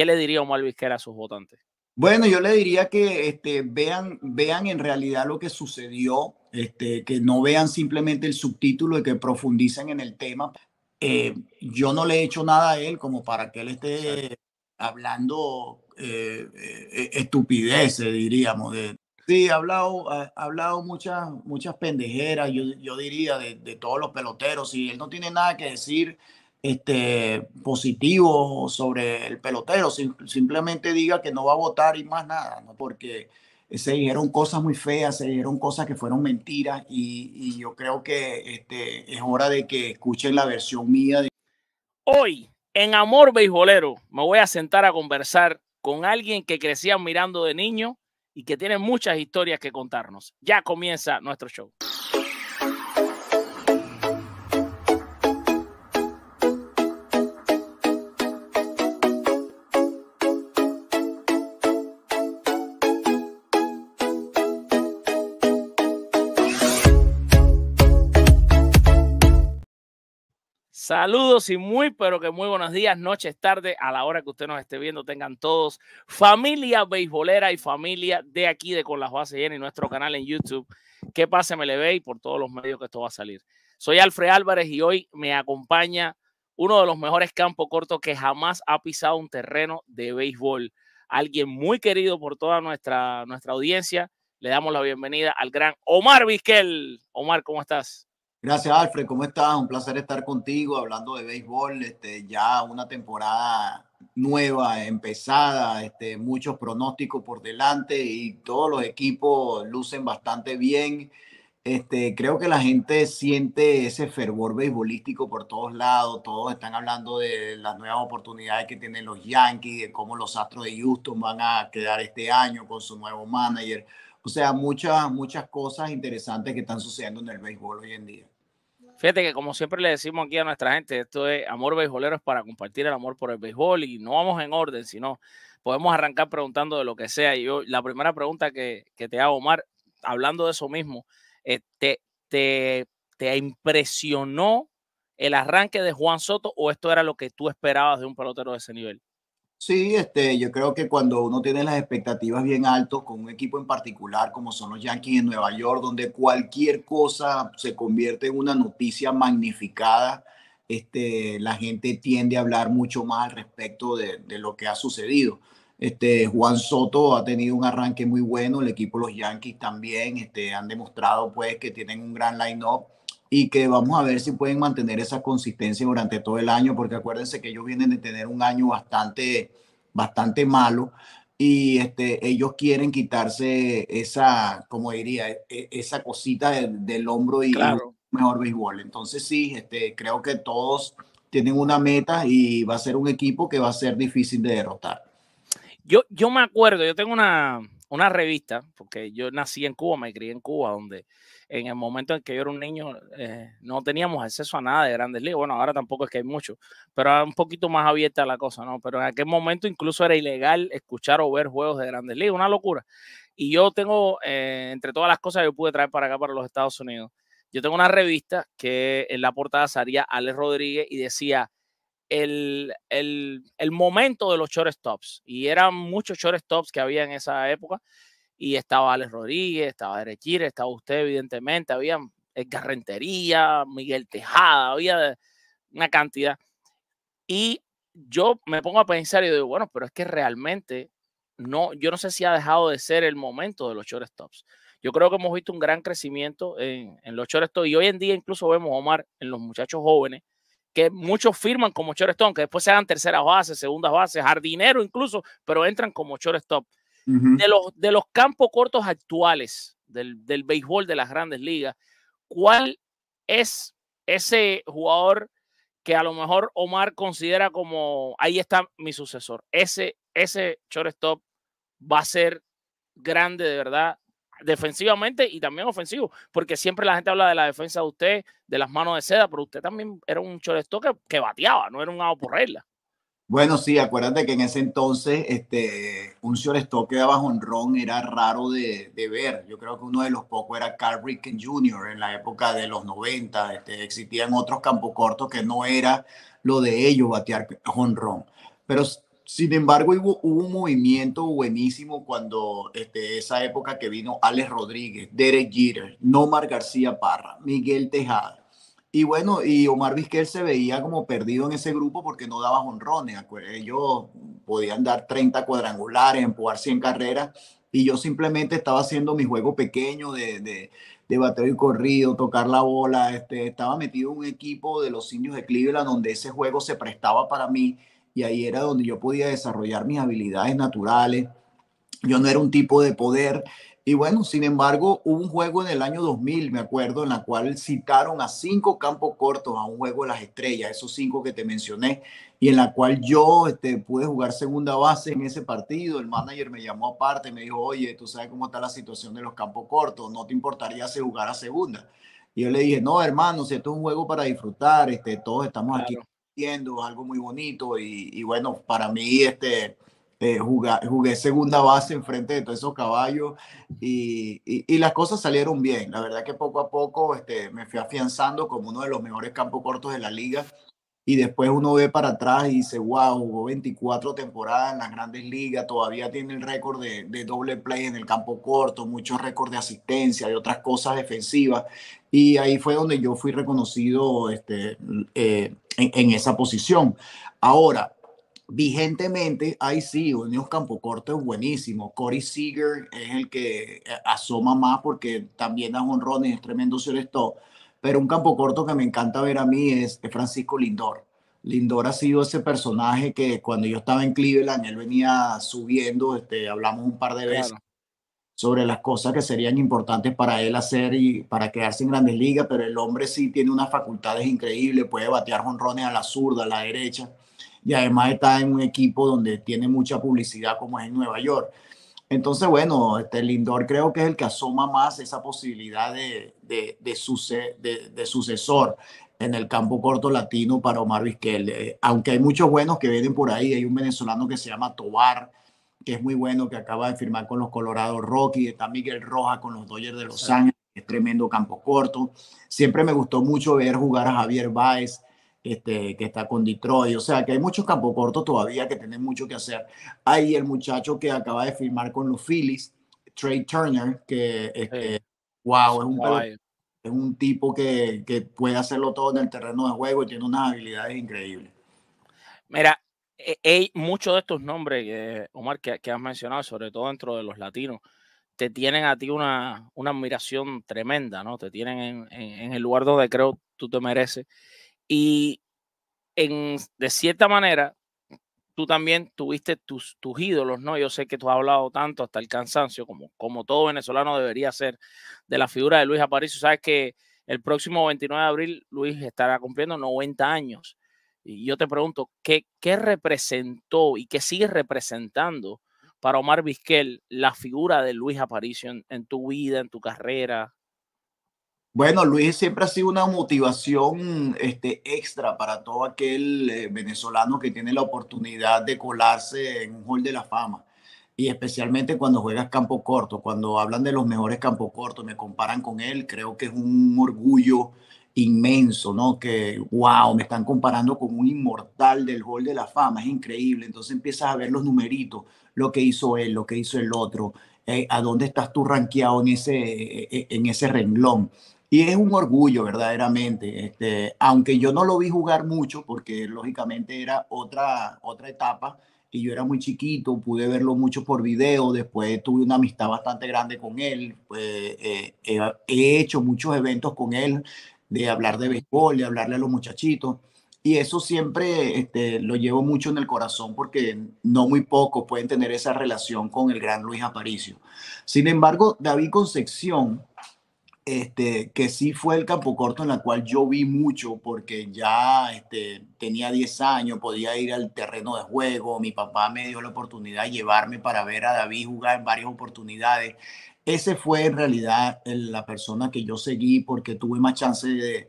¿qué le diría Omar Vizquera a sus votantes? Bueno, yo le diría que este, vean, vean en realidad lo que sucedió, este, que no vean simplemente el subtítulo y que profundicen en el tema. Eh, yo no le he hecho nada a él como para que él esté hablando eh, eh, estupideces, diríamos. De, sí, ha hablado, ha hablado muchas, muchas pendejeras, yo, yo diría, de, todos los peloteros. Y él no tiene nada que decir, este, positivo sobre el pelotero, simplemente diga que no va a votar y más nada, porque se dijeron cosas muy feas, se dijeron cosas que fueron mentiras y, yo creo que este, es hora de que escuchen la versión mía. Hoy, en Amor Beijolero me voy a sentar a conversar con alguien que crecía mirando de niño y que tiene muchas historias que contarnos. Ya comienza nuestro show. Saludos y muy, pero que muy buenos días, noches, tarde, a la hora que usted nos esté viendo, tengan todos familia beisbolera y familia de aquí de Con las Bases Llenas y nuestro canal en YouTube. Que pase ve y por todos los medios que esto va a salir. Soy Alfred Álvarez y hoy me acompaña uno de los mejores campos cortos que jamás ha pisado un terreno de béisbol. Alguien muy querido por toda nuestra, nuestra audiencia. Le damos la bienvenida al gran Omar Vizquel. Omar, ¿cómo estás? Gracias, Alfred. ¿Cómo estás? Un placer estar contigo hablando de béisbol. Este, ya una temporada nueva, empezada, este, muchos pronósticos por delante y todos los equipos lucen bastante bien. Este, creo que la gente siente ese fervor beisbolístico por todos lados. Todos están hablando de las nuevas oportunidades que tienen los Yankees, de cómo los Astros de Houston van a quedar este año con su nuevo manager. O sea, muchas, muchas cosas interesantes que están sucediendo en el béisbol hoy en día. Fíjate que como siempre le decimos aquí a nuestra gente, esto es Amor Beisbolero es para compartir el amor por el béisbol y no vamos en orden, sino podemos arrancar preguntando de lo que sea. Y yo, la primera pregunta que, te hago, Omar, hablando de eso mismo, eh, te, te, ¿te impresionó el arranque de Juan Soto o esto era lo que tú esperabas de un pelotero de ese nivel? Sí, este, yo creo que cuando uno tiene las expectativas bien altas con un equipo en particular, como son los Yankees en Nueva York, donde cualquier cosa se convierte en una noticia magnificada, este, la gente tiende a hablar mucho más respecto de, lo que ha sucedido. Este, Juan Soto ha tenido un arranque muy bueno, el equipo los Yankees también este, han demostrado pues, que tienen un gran line-up y que vamos a ver si pueden mantener esa consistencia durante todo el año, porque acuérdense que ellos vienen de tener un año bastante, bastante malo y este, ellos quieren quitarse esa, como diría, e, e, esa cosita del, hombro y mejor béisbol. Entonces sí, este, creo que todos tienen una meta y va a ser un equipo que va a ser difícil de derrotar. Yo, yo me acuerdo, yo tengo una, una revista, porque yo nací en Cuba, me crié en Cuba, donde en el momento en que yo era un niño eh, no teníamos acceso a nada de grandes ligas. Bueno, ahora tampoco es que hay mucho, pero era un poquito más abierta la cosa, ¿no? Pero en aquel momento incluso era ilegal escuchar o ver juegos de grandes ligas, una locura. Y yo tengo, eh, entre todas las cosas que yo pude traer para acá, para los Estados Unidos, yo tengo una revista que en la portada salía Alex Rodríguez y decía el, el momento de los shortstops. Y eran muchos shortstops que había en esa época y estaba Alex Rodríguez, estaba derechir estaba usted, evidentemente, había Edgar Miguel Tejada, había una cantidad. Y yo me pongo a pensar y digo, bueno, pero es que realmente no, yo no sé si ha dejado de ser el momento de los shortstops. Yo creo que hemos visto un gran crecimiento en, los shortstops y hoy en día incluso vemos, Omar, en los muchachos jóvenes, que muchos firman como shortstop, que después se hagan terceras bases, segundas bases, jardinero incluso, pero entran como shortstop de, los, de los campos cortos actuales del, del béisbol de las grandes ligas, ¿cuál es ese jugador que a lo mejor Omar considera como ahí está mi sucesor? Ese, ese shortstop va a ser grande de verdad defensivamente y también ofensivo, porque siempre la gente habla de la defensa de usted, de las manos de seda, pero usted también era un shortstop que, bateaba, no era un aho por regla. Bueno, sí, acuérdate que en ese entonces este, un shortstop que daba honrón era raro de, de, ver. Yo creo que uno de los pocos era Carl Ricken Jr. en la época de los 90. Este, existían otros campos cortos que no era lo de ellos batear honrón. Pero sin embargo, hubo, un movimiento buenísimo cuando este, esa época que vino Alex Rodríguez, Derek Jeter, Nomar García Parra, Miguel Tejada y bueno, y Omar Vizquel se veía como perdido en ese grupo porque no daba honrones. Ellos podían dar 30 cuadrangulares, empujar 100 carreras, y yo simplemente estaba haciendo mi juego pequeño de, de, bateo y corrido, tocar la bola. Este, estaba metido en un equipo de los indios de Cleveland donde ese juego se prestaba para mí y ahí era donde yo podía desarrollar mis habilidades naturales. Yo no era un tipo de poder, y bueno, sin embargo, hubo un juego en el año 2000, me acuerdo, en la cual citaron a cinco campos cortos a un juego de las estrellas, esos cinco que te mencioné, y en la cual yo este, pude jugar segunda base en ese partido. El manager me llamó aparte me dijo, oye, tú sabes cómo está la situación de los campos cortos, no te importaría si a segunda. Y yo le dije, no, hermano, si esto es un juego para disfrutar, este, todos estamos aquí viendo, algo muy bonito, y, y bueno, para mí, este eh, jugué, jugué, segunda base enfrente de todos esos caballos y, y, las cosas salieron bien. La verdad que poco a poco este, me fui afianzando como uno de los mejores campos cortos de la liga y después uno ve para atrás y dice, wow, jugó 24 temporadas en las grandes ligas, todavía tiene el récord de, de doble play en el campo corto, muchos récords de asistencia, y otras cosas defensivas. Y ahí fue donde yo fui reconocido este, eh, en, esa posición. Ahora, Vigentemente, ahí sí, un Campo Corto es buenísimo. Cory Seager es el que eh, asoma más porque también da jonrones es tremendo esto Pero un campo corto que me encanta ver a mí es, Francisco Lindor. Lindor ha sido ese personaje que cuando yo estaba en Cleveland, él venía subiendo, este, hablamos un par de veces sobre las cosas que serían importantes para él hacer y para quedarse en grandes ligas, pero el hombre sí tiene unas facultades increíbles, puede batear jonrones a la zurda, a la derecha y además está en un equipo donde tiene mucha publicidad como es en Nueva York. Entonces, bueno, este Lindor creo que es el que asoma más esa posibilidad de, de, de, sucesor en el campo corto latino para Omar Vizquel. Eh, aunque hay muchos buenos que vienen por ahí, hay un venezolano que se llama Tobar, que es muy bueno, que acaba de firmar con los Colorado Rockies. está Miguel Roja con los Dodgers de Los Ángeles, es tremendo campo corto. Siempre me gustó mucho ver jugar a Javier Báez, este, que está con Detroit. O sea, que hay muchos campos cortos todavía que tienen mucho que hacer. Hay el muchacho que acaba de firmar con los Phillies, Trey Turner, que, este, wow, es un, tipo que, puede hacerlo todo en el terreno de juego y tiene unas habilidades increíbles. Mira, hay e, muchos de estos nombres, eh, Omar, que, has mencionado, sobre todo dentro de los latinos, te tienen a ti una, una admiración tremenda, ¿no? Te tienen en el lugar donde creo tú te mereces. Y en, de cierta manera, tú también tuviste tus, tus ídolos, ¿no? Yo sé que tú has hablado tanto hasta el cansancio, como, como todo venezolano debería ser, de la figura de Luis Aparicio. Sabes que el próximo 29 de abril Luis estará cumpliendo 90 años. Y yo te pregunto, ¿qué, qué representó y qué sigue representando para Omar Vizquel la figura de Luis Aparicio en tu vida, en tu carrera? Bueno, Luis siempre ha sido una motivación este, extra para todo aquel eh, venezolano que tiene la oportunidad de colarse en un hall de la fama. Y especialmente cuando juegas campo corto, cuando hablan de los mejores campo cortos, me comparan con él, creo que es un orgullo inmenso, ¿no? Que, wow, me están comparando con un inmortal del hall de la fama, es increíble. Entonces empiezas a ver los numeritos, lo que hizo él, lo que hizo el otro, eh, a dónde estás tú rankeado en ese, eh, en ese renglón y es un orgullo, verdaderamente, este, aunque yo no lo vi jugar mucho, porque lógicamente era otra, otra etapa y yo era muy chiquito, pude verlo mucho por video, después tuve una amistad bastante grande con él, pues, eh, eh, he hecho muchos eventos con él de hablar de béisbol, de hablarle a los muchachitos. Y eso siempre este, lo llevo mucho en el corazón porque no muy pocos pueden tener esa relación con el gran Luis Aparicio. Sin embargo, David Concepción este, que sí fue el campo corto en la cual yo vi mucho porque ya este, tenía 10 años, podía ir al terreno de juego, mi papá me dio la oportunidad de llevarme para ver a David jugar en varias oportunidades. Ese fue en realidad la persona que yo seguí porque tuve más chance de...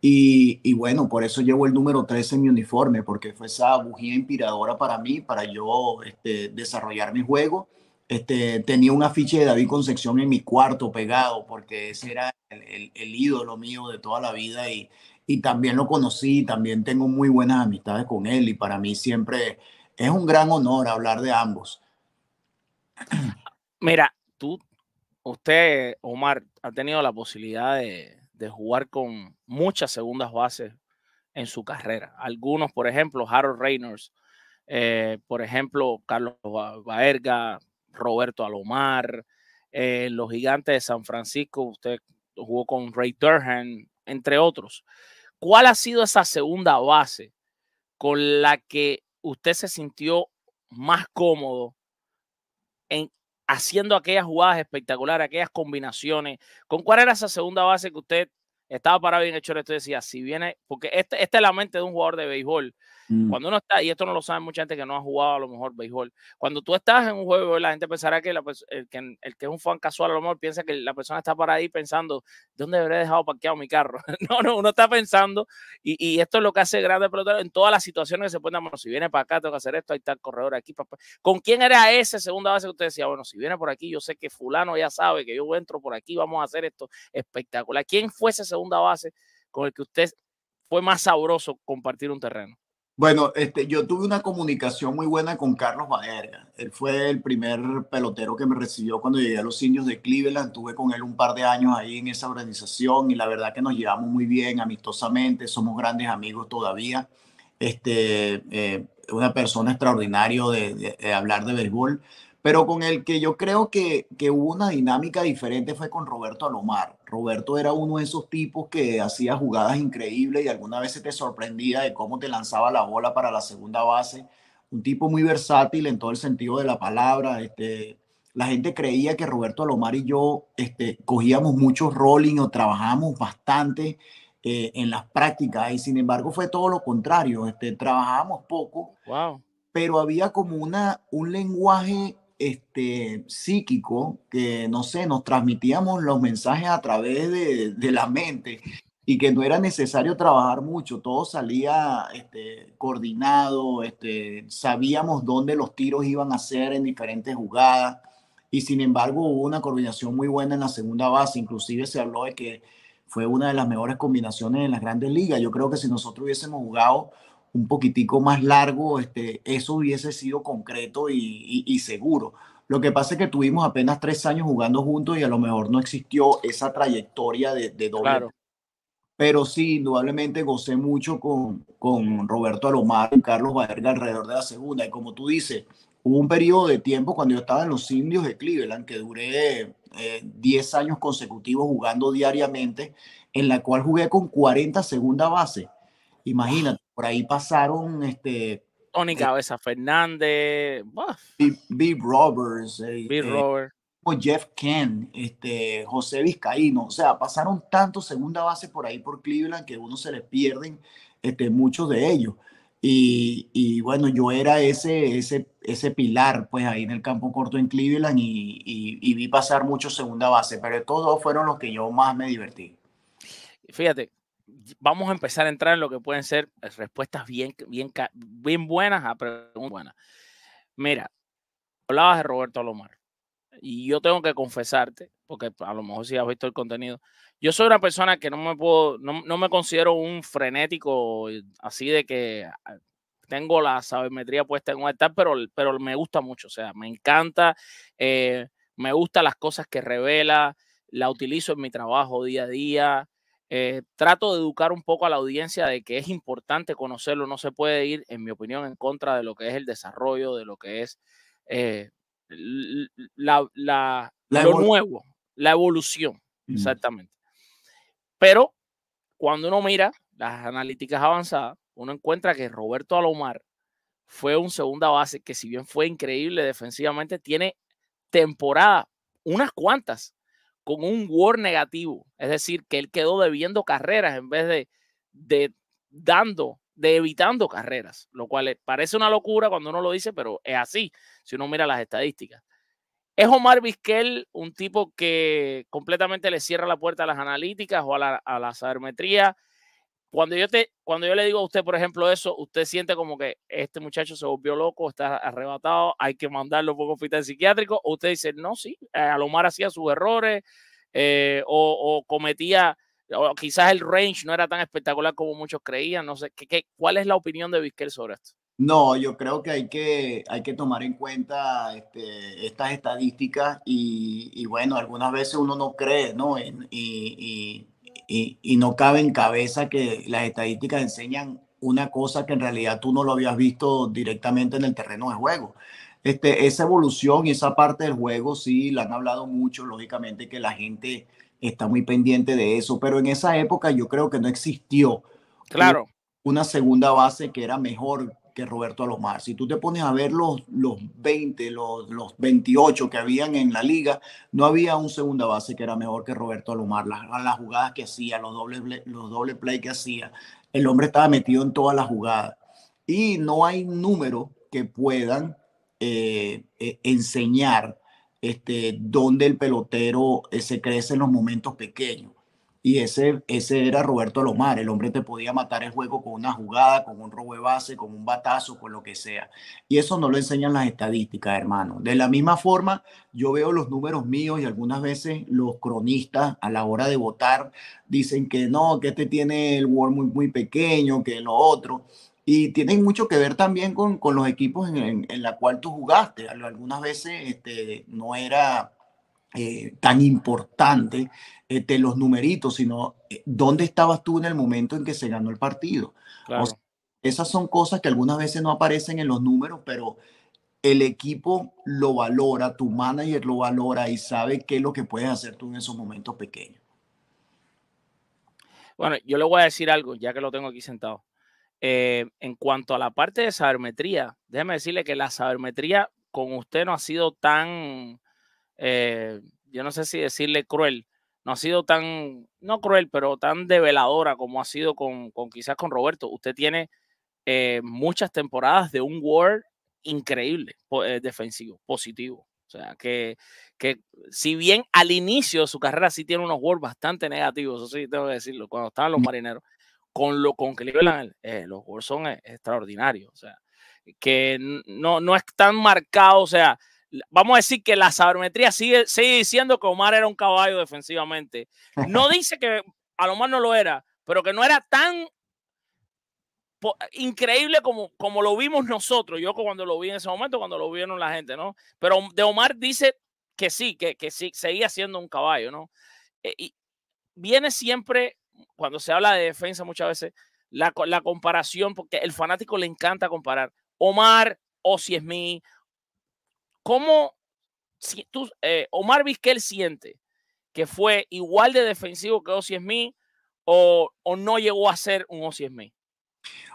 Y, bueno, por eso llevo el número 13 en mi uniforme, porque fue esa bujía inspiradora para mí, para yo este, desarrollar mi juego este, tenía un afiche de David Concepción en mi cuarto pegado, porque ese era el, ídolo mío de toda la vida y, también lo conocí, también tengo muy buenas amistades con él y para mí siempre es un gran honor hablar de ambos. Mira, tú, usted, Omar, ha tenido la posibilidad de, jugar con muchas segundas bases en su carrera. Algunos, por ejemplo, Harold Reynolds, eh, por ejemplo, Carlos Baerga, Roberto Alomar, eh, los gigantes de San Francisco, usted jugó con Ray Durham, entre otros. ¿Cuál ha sido esa segunda base con la que usted se sintió más cómodo en haciendo aquellas jugadas espectaculares, aquellas combinaciones? ¿Con cuál era esa segunda base que usted estaba para bien hecho esto decía, si viene, porque este, esta es la mente de un jugador de béisbol, Mm. Cuando uno está, y esto no lo sabe mucha gente que no ha jugado a lo mejor béisbol, cuando tú estás en un juego, la gente pensará que, el, que es un fan casual a lo mejor piensa que la persona está para ahí pensando, ¿dónde habré dejado parqueado mi carro? no, no, uno está pensando, y, esto es lo que hace grande pelotero en todas las situaciones que se pueden Bueno, si viene para acá, tengo que hacer esto, ahí está el corredor aquí. para ¿Con quién era ese segunda base que usted decía? Bueno, si viene por aquí, yo sé que fulano ya sabe que yo entro por aquí, vamos a hacer esto espectacular. ¿Quién fue esa segunda base con el que usted fue más sabroso compartir un terreno? Bueno, este, yo tuve una comunicación muy buena con Carlos Baerga. Él fue el primer pelotero que me recibió cuando llegué a los indios de Cleveland. Tuve con él un par de años ahí en esa organización y la verdad que nos llevamos muy bien, amistosamente, somos grandes amigos todavía. Este, eh, una persona extraordinaria de, de hablar de béisbol. Pero con el que yo creo que, hubo una dinámica diferente fue con Roberto Alomar. Roberto era uno de esos tipos que hacía jugadas increíbles y alguna vez te sorprendía de cómo te lanzaba la bola para la segunda base. Un tipo muy versátil en todo el sentido de la palabra. Este, la gente creía que Roberto Alomar y yo este, cogíamos muchos rolling o trabajamos bastante eh, en las prácticas y sin embargo fue todo lo contrario. Este, trabajábamos poco. Pero había como una, un lenguaje este, psíquico que, no sé, nos transmitíamos los mensajes a través de, de la mente y que no era necesario trabajar mucho, todo salía este, coordinado, este, sabíamos dónde los tiros iban a ser en diferentes jugadas, y sin embargo hubo una coordinación muy buena en la segunda base, inclusive se habló de que fue una de las mejores combinaciones en las grandes ligas. Yo creo que si nosotros hubiésemos jugado un poquitico más largo, este, eso hubiese sido concreto y, seguro. Lo que pasa es que tuvimos apenas tres años jugando juntos y a lo mejor no existió esa trayectoria de, doble. Pero sí, indudablemente gocé mucho con, con Roberto Alomar Carlos Baerga alrededor de la segunda. Y como tú dices, hubo un periodo de tiempo cuando yo estaba en los indios de Cleveland, que duré 10 eh, años consecutivos jugando diariamente, en la cual jugué con 40 segunda base Imagínate, por ahí pasaron este. Tony eh Cabeza Fernández, Big Roberts, eh, eh, Jeff Ken, este, José Vizcaíno, o sea, pasaron tantos segunda base por ahí por Cleveland que uno se les pierden este, muchos de ellos. Y, bueno, yo era ese, ese, ese pilar, pues ahí en el campo corto en Cleveland y, vi pasar muchos segunda base, pero todos fueron los que yo más me divertí. Fíjate, vamos a empezar a entrar en lo que pueden ser eh, respuestas bien, bien, bien buenas a preguntas buenas. Mira, hablabas de Roberto Alomar y yo tengo que confesarte, porque a lo mejor si has visto el contenido, yo soy una persona que no me puedo, no, me considero un frenético eh, así de que ah, ah, tengo la sabermetría puesta en un altar, pero, pero me gusta mucho, o sea, me encanta, eh, me gusta las cosas que revela, la utilizo en mi trabajo día a día, eh, trato de educar un poco a la audiencia de que es importante conocerlo, no se puede ir, en mi opinión, en contra de lo que es el desarrollo, de lo que es eh, la, lo nuevo, la evolución, exactamente. Pero cuando uno mira las analíticas avanzadas, uno encuentra que Roberto Alomar fue un segunda base que si bien fue increíble defensivamente, tiene temporada, unas cuantas, con un WAR negativo. Es decir, que él quedó debiendo carreras en vez de, dando, de evitando carreras, lo cual parece una locura cuando uno lo dice, pero es así, si uno mira las estadísticas. Es Omar Vizquel un tipo que completamente le cierra la puerta a las analíticas o a la, a la sabermetría, cuando yo, te, cuando yo le digo a usted, por ejemplo, eso, usted siente como que este muchacho se volvió loco, está arrebatado, hay que mandarlo por un psiquiátrico, o usted dice, no, sí, eh, Alomar hacía sus errores, eh, o, cometía, quizás el range no era tan espectacular como muchos creían, no sé, cuál es la opinión de Vizquel sobre esto? No, yo creo que hay que, hay que tomar en cuenta este, estas estadísticas y, bueno, algunas veces uno no cree, ¿no? y y, no cabe en cabeza que las estadísticas enseñan una cosa que en realidad tú no lo habías visto directamente en el terreno de juego. Este, esa evolución y esa parte del juego, sí, la han hablado mucho, lógicamente que la gente está muy pendiente de eso, pero en esa época yo creo que no existió claro. una segunda base que era mejor que Roberto Alomar. Si tú te pones a ver los, los 20, los, los 28 que habían en la liga, no había un segunda base que era mejor que Roberto Alomar. Las, jugadas que hacía, los dobles, los doble play que hacía, el hombre estaba metido en todas las jugadas. Y no hay número que puedan eh, e, enseñar este, dónde el pelotero eh, se crece en los momentos pequeños y ese, ese era Roberto Lomar. El hombre te podía matar el juego con una jugada, con un robo de base, con un batazo, con lo que sea. Y eso no lo enseñan las estadísticas, hermano. De la misma forma, yo veo los números míos y algunas veces los cronistas a la hora de votar dicen que no, que este tiene el World muy, muy pequeño, que lo otro. Y tienen mucho que ver también con, con los equipos en, en, en la cual tú jugaste. Algunas veces este, no era eh, tan importante de este, los numeritos, sino eh, dónde estabas tú en el momento en que se ganó el partido. esas son cosas que algunas veces no aparecen en los números, pero el equipo lo valora, tu manager lo valora y sabe qué es lo que puedes hacer tú en esos momentos pequeños. Bueno, yo le voy a decir algo, ya que lo tengo aquí sentado. Eh, en cuanto a la parte de sabermetría, déjame decirle que la sabermetría con usted no ha sido tan eh, yo no sé si decirle cruel, no ha sido tan, no cruel, pero tan develadora como ha sido con, quizás con Roberto. Usted tiene eh, muchas temporadas de un World increíble, eh, defensivo, positivo. O sea, que, que si bien al inicio de su carrera sí tiene unos World bastante negativos, eso sí tengo que decirlo, cuando estaban los mm. marineros, con lo con Cleveland, eh, los World son extraordinarios. O sea, que no, no es tan marcado, o sea, vamos a decir que la sabermetría sigue, sigue diciendo que Omar era un caballo defensivamente. No dice que a lo más no lo era, pero que no era tan increíble como, como lo vimos nosotros. Yo cuando lo vi en ese momento, cuando lo vieron la gente, ¿no? Pero de Omar dice que sí, que, que sí, seguía siendo un caballo, ¿no? E, y viene siempre, cuando se habla de defensa muchas veces, la, la comparación, porque el fanático le encanta comparar. Omar, o mí. ¿Cómo si tú, eh, Omar Vizquel siente que fue igual de defensivo que Osi o, o, no llegó a ser un Osi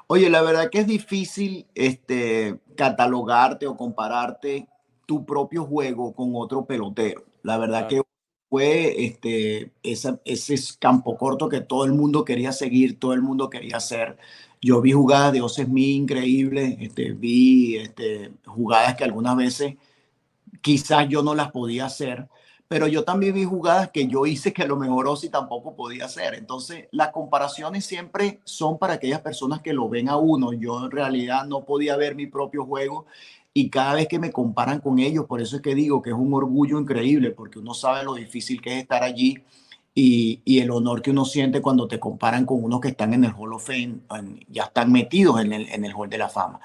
Oye, la verdad que es difícil este, catalogarte o compararte tu propio juego con otro pelotero. La verdad que fue este, ese campo corto que todo el mundo quería seguir, todo el mundo quería hacer. Yo vi jugadas de OCSMI increíbles, este, vi este, jugadas que algunas veces quizás yo no las podía hacer, pero yo también vi jugadas que yo hice que a lo mejor y tampoco podía hacer. Entonces, las comparaciones siempre son para aquellas personas que lo ven a uno. Yo en realidad no podía ver mi propio juego y cada vez que me comparan con ellos, por eso es que digo que es un orgullo increíble, porque uno sabe lo difícil que es estar allí. Y, el honor que uno siente cuando te comparan con unos que están en el Hall of Fame, ya están metidos en el, en el Hall de la Fama.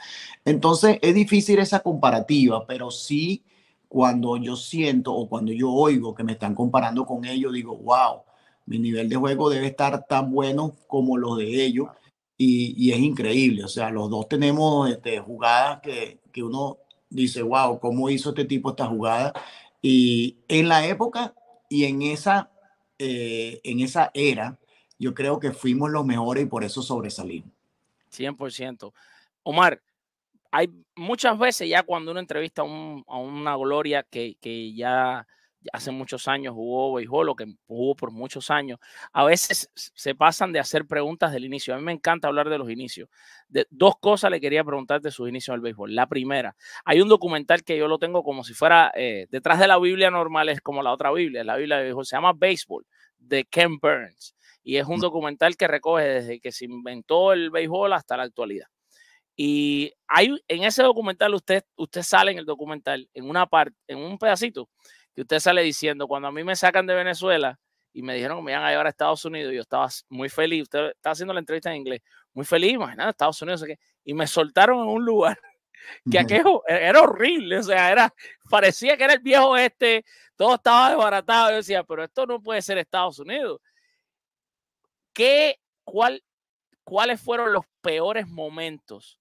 Entonces, es difícil esa comparativa, pero sí cuando yo siento o cuando yo oigo que me están comparando con ellos, digo, wow, mi nivel de juego debe estar tan bueno como los de ellos. Y, es increíble, o sea, los dos tenemos este, jugadas que, que uno dice, wow, ¿cómo hizo este tipo esta jugada? Y en la época y en esa, eh, en esa era, yo creo que fuimos los mejores y por eso sobresalimos. 100%. Omar, hay muchas veces ya cuando uno entrevista a, una Gloria que, ya hace muchos años jugó béisbol o que jugó por muchos años, a veces se pasan de hacer preguntas del inicio. A mí me encanta hablar de los inicios. De, dos cosas le quería preguntar de sus inicios al béisbol. La primera, hay un documental que yo lo tengo como si fuera eh, detrás de la Biblia normal, es como la otra Biblia, la Biblia de béisbol, se llama Béisbol de Ken Burns y es un documental que recoge desde que se inventó el béisbol hasta la actualidad. Y hay en ese documental, usted, usted sale en el documental, en una parte, en un pedacito, que usted sale diciendo, cuando a mí me sacan de Venezuela y me dijeron que me iban a llevar a Estados Unidos, yo estaba muy feliz, usted estaba haciendo la entrevista en inglés, muy feliz, nada Estados Unidos, y me soltaron en un lugar que aquello e, era horrible, o sea, era, parecía que era el viejo este, todo estaba desbaratado, yo decía, pero esto no puede ser Estados Unidos. ¿Qué, cuál, ¿Cuáles fueron los peores momentos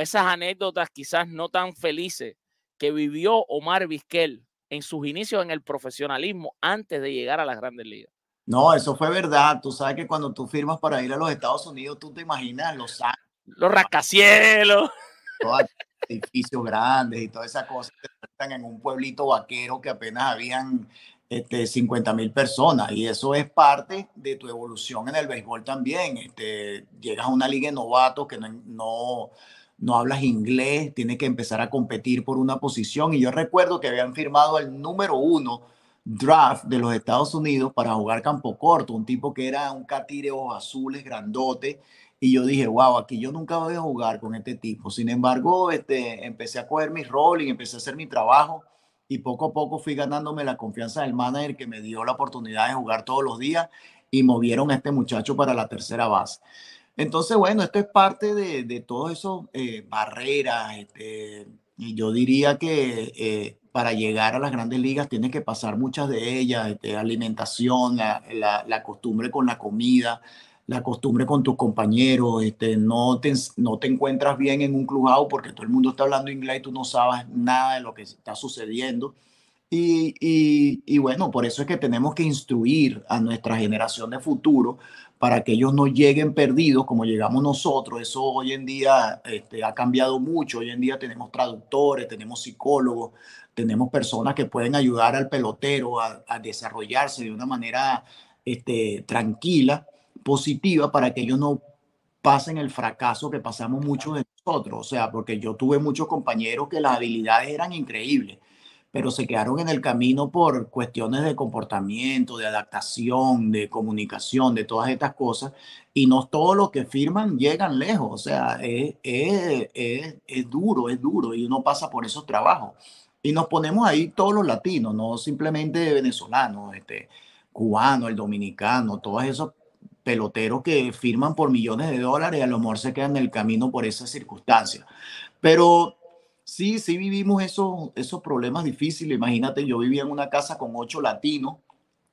esas anécdotas quizás no tan felices que vivió Omar Vizquel en sus inicios en el profesionalismo antes de llegar a las grandes ligas. No, eso fue verdad. Tú sabes que cuando tú firmas para ir a los Estados Unidos, tú te imaginas los los rascacielos, edificios grandes y todas esas cosas que están en un pueblito vaquero que apenas habían 50 este, mil personas y eso es parte de tu evolución en el béisbol también. Este, llegas a una liga de novatos que no no hablas inglés, tienes que empezar a competir por una posición. Y yo recuerdo que habían firmado el número uno draft de los Estados Unidos para jugar campo corto, un tipo que era un catire ojos azules, grandote. Y yo dije, wow, aquí yo nunca voy a jugar con este tipo. Sin embargo, este, empecé a coger mis rolling, empecé a hacer mi trabajo y poco a poco fui ganándome la confianza del manager que me dio la oportunidad de jugar todos los días y movieron a este muchacho para la tercera base. Entonces, bueno, esto es parte de, de todas esas eh, barreras. Este, y yo diría que eh, para llegar a las grandes ligas tienes que pasar muchas de ellas, este, alimentación, la, costumbre con la comida, la costumbre con tus compañeros, este, no, te, no te encuentras bien en un clubhouse porque todo el mundo está hablando inglés y tú no sabes nada de lo que está sucediendo. Y, y, bueno, por eso es que tenemos que instruir a nuestra generación de futuro para que ellos no lleguen perdidos como llegamos nosotros. Eso hoy en día este, ha cambiado mucho. Hoy en día tenemos traductores, tenemos psicólogos, tenemos personas que pueden ayudar al pelotero a, desarrollarse de una manera este, tranquila, positiva, para que ellos no pasen el fracaso que pasamos muchos de nosotros. O sea, porque yo tuve muchos compañeros que las habilidades eran increíbles pero se quedaron en el camino por cuestiones de comportamiento, de adaptación, de comunicación, de todas estas cosas, y no todos los que firman llegan lejos, o sea, es, es, es, duro, es duro, y uno pasa por esos trabajos. Y nos ponemos ahí todos los latinos, no simplemente venezolanos, este, cubano, el dominicano, todos esos peloteros que firman por millones de dólares y a lo mejor se quedan en el camino por esas circunstancias. Pero Sí, sí vivimos esos, esos problemas difíciles. Imagínate, yo vivía en una casa con ocho latinos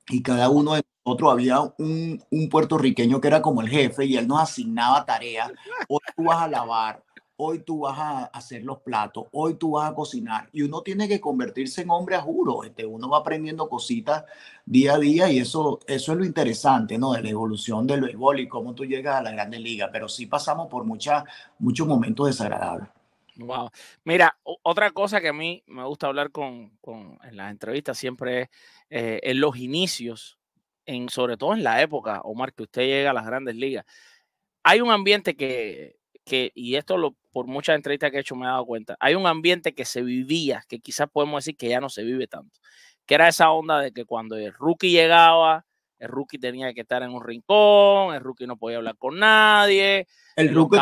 y cada uno de nosotros había un, un puertorriqueño que era como el jefe y él nos asignaba tareas. Hoy tú vas a lavar, hoy tú vas a hacer los platos, hoy tú vas a cocinar. Y uno tiene que convertirse en hombre a juro. Este, uno va aprendiendo cositas día a día y eso, eso es lo interesante, ¿no? De la evolución del béisbol y cómo tú llegas a la grande liga. Pero sí pasamos por muchas muchos momentos desagradables. Wow. Mira, otra cosa que a mí me gusta hablar con, en las entrevistas siempre es eh, en los inicios, en, sobre todo en la época, Omar, que usted llega a las grandes ligas. Hay un ambiente que, que y esto lo, por muchas entrevistas que he hecho me he dado cuenta, hay un ambiente que se vivía, que quizás podemos decir que ya no se vive tanto, que era esa onda de que cuando el rookie llegaba, el rookie tenía que estar en un rincón, el rookie no podía hablar con nadie, el, eh, rookie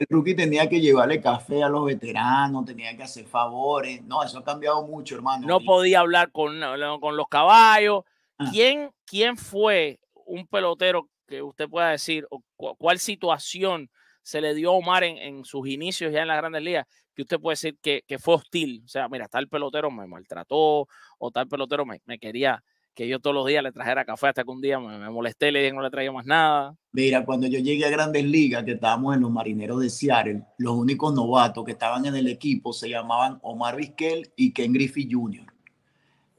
el rookie este tenía que llevarle café a los veteranos, tenía que hacer favores. No, eso ha cambiado mucho, hermano. No podía hablar con, con los caballos. Ah. ¿Quién, ¿Quién fue un pelotero que usted pueda decir, o cuál situación se le dio a Omar en, sus inicios ya en las grandes ligas, que usted puede decir que, fue hostil? O sea, mira, tal pelotero me maltrató, o tal pelotero me, me quería que yo todos los días le trajera café hasta que un día me, molesté, le dije no le traía más nada. Mira, cuando yo llegué a Grandes Ligas, que estábamos en los Marineros de Seattle, los únicos novatos que estaban en el equipo se llamaban Omar Vizquel y Ken Griffey Jr.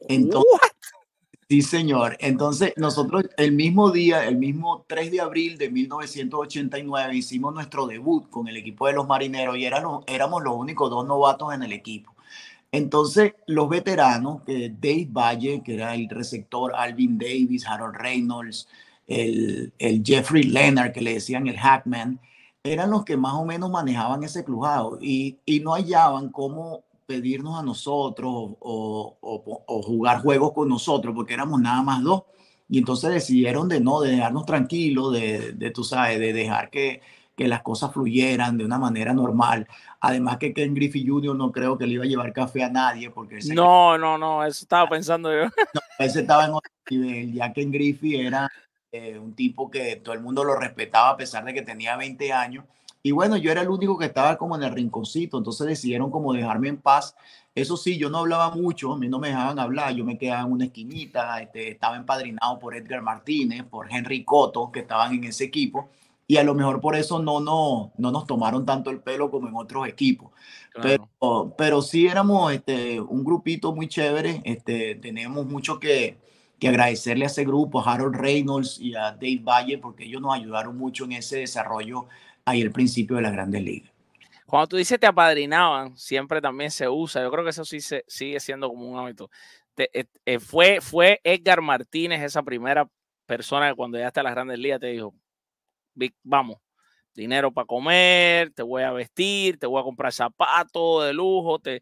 Entonces, sí, señor. Entonces, nosotros el mismo día, el mismo 3 de abril de 1989, hicimos nuestro debut con el equipo de los Marineros y éramos los únicos dos novatos en el equipo. Entonces, los veteranos, que Dave Valle, que era el receptor, Alvin Davis, Harold Reynolds, el, Jeffrey Leonard, que le decían el Hackman, eran los que más o menos manejaban ese clujado y, no hallaban cómo pedirnos a nosotros o, jugar juegos con nosotros, porque éramos nada más dos. Y entonces decidieron de no, de dejarnos tranquilos, de, de tú sabes, de dejar que, que las cosas fluyeran de una manera normal. Además que Ken Griffey Jr. no creo que le iba a llevar café a nadie porque... No, no, no, eso estaba pensando yo. No, ese estaba en otro nivel. Ya Ken Griffey era eh, un tipo que todo el mundo lo respetaba a pesar de que tenía 20 años. Y bueno, yo era el único que estaba como en el rinconcito, entonces decidieron como dejarme en paz. Eso sí, yo no hablaba mucho, a mí no me dejaban hablar, yo me quedaba en una esquinita, este, estaba empadrinado por Edgar Martínez, por Henry Cotto, que estaban en ese equipo y a lo mejor por eso no, no, no nos tomaron tanto el pelo como en otros equipos. Pero, pero sí éramos este, un grupito muy chévere, este, tenemos mucho que, que agradecerle a ese grupo, a Harold Reynolds y a Dave Valle, porque ellos nos ayudaron mucho en ese desarrollo ahí al principio de las grandes ligas. Cuando tú dices te apadrinaban, siempre también se usa. Yo creo que eso sí se, sigue siendo como un hábito. Eh, eh, fue, fue Edgar Martínez esa primera persona que cuando llegaste a las grandes ligas te dijo, vamos, dinero para comer, te voy a vestir, te voy a comprar zapatos de lujo, te,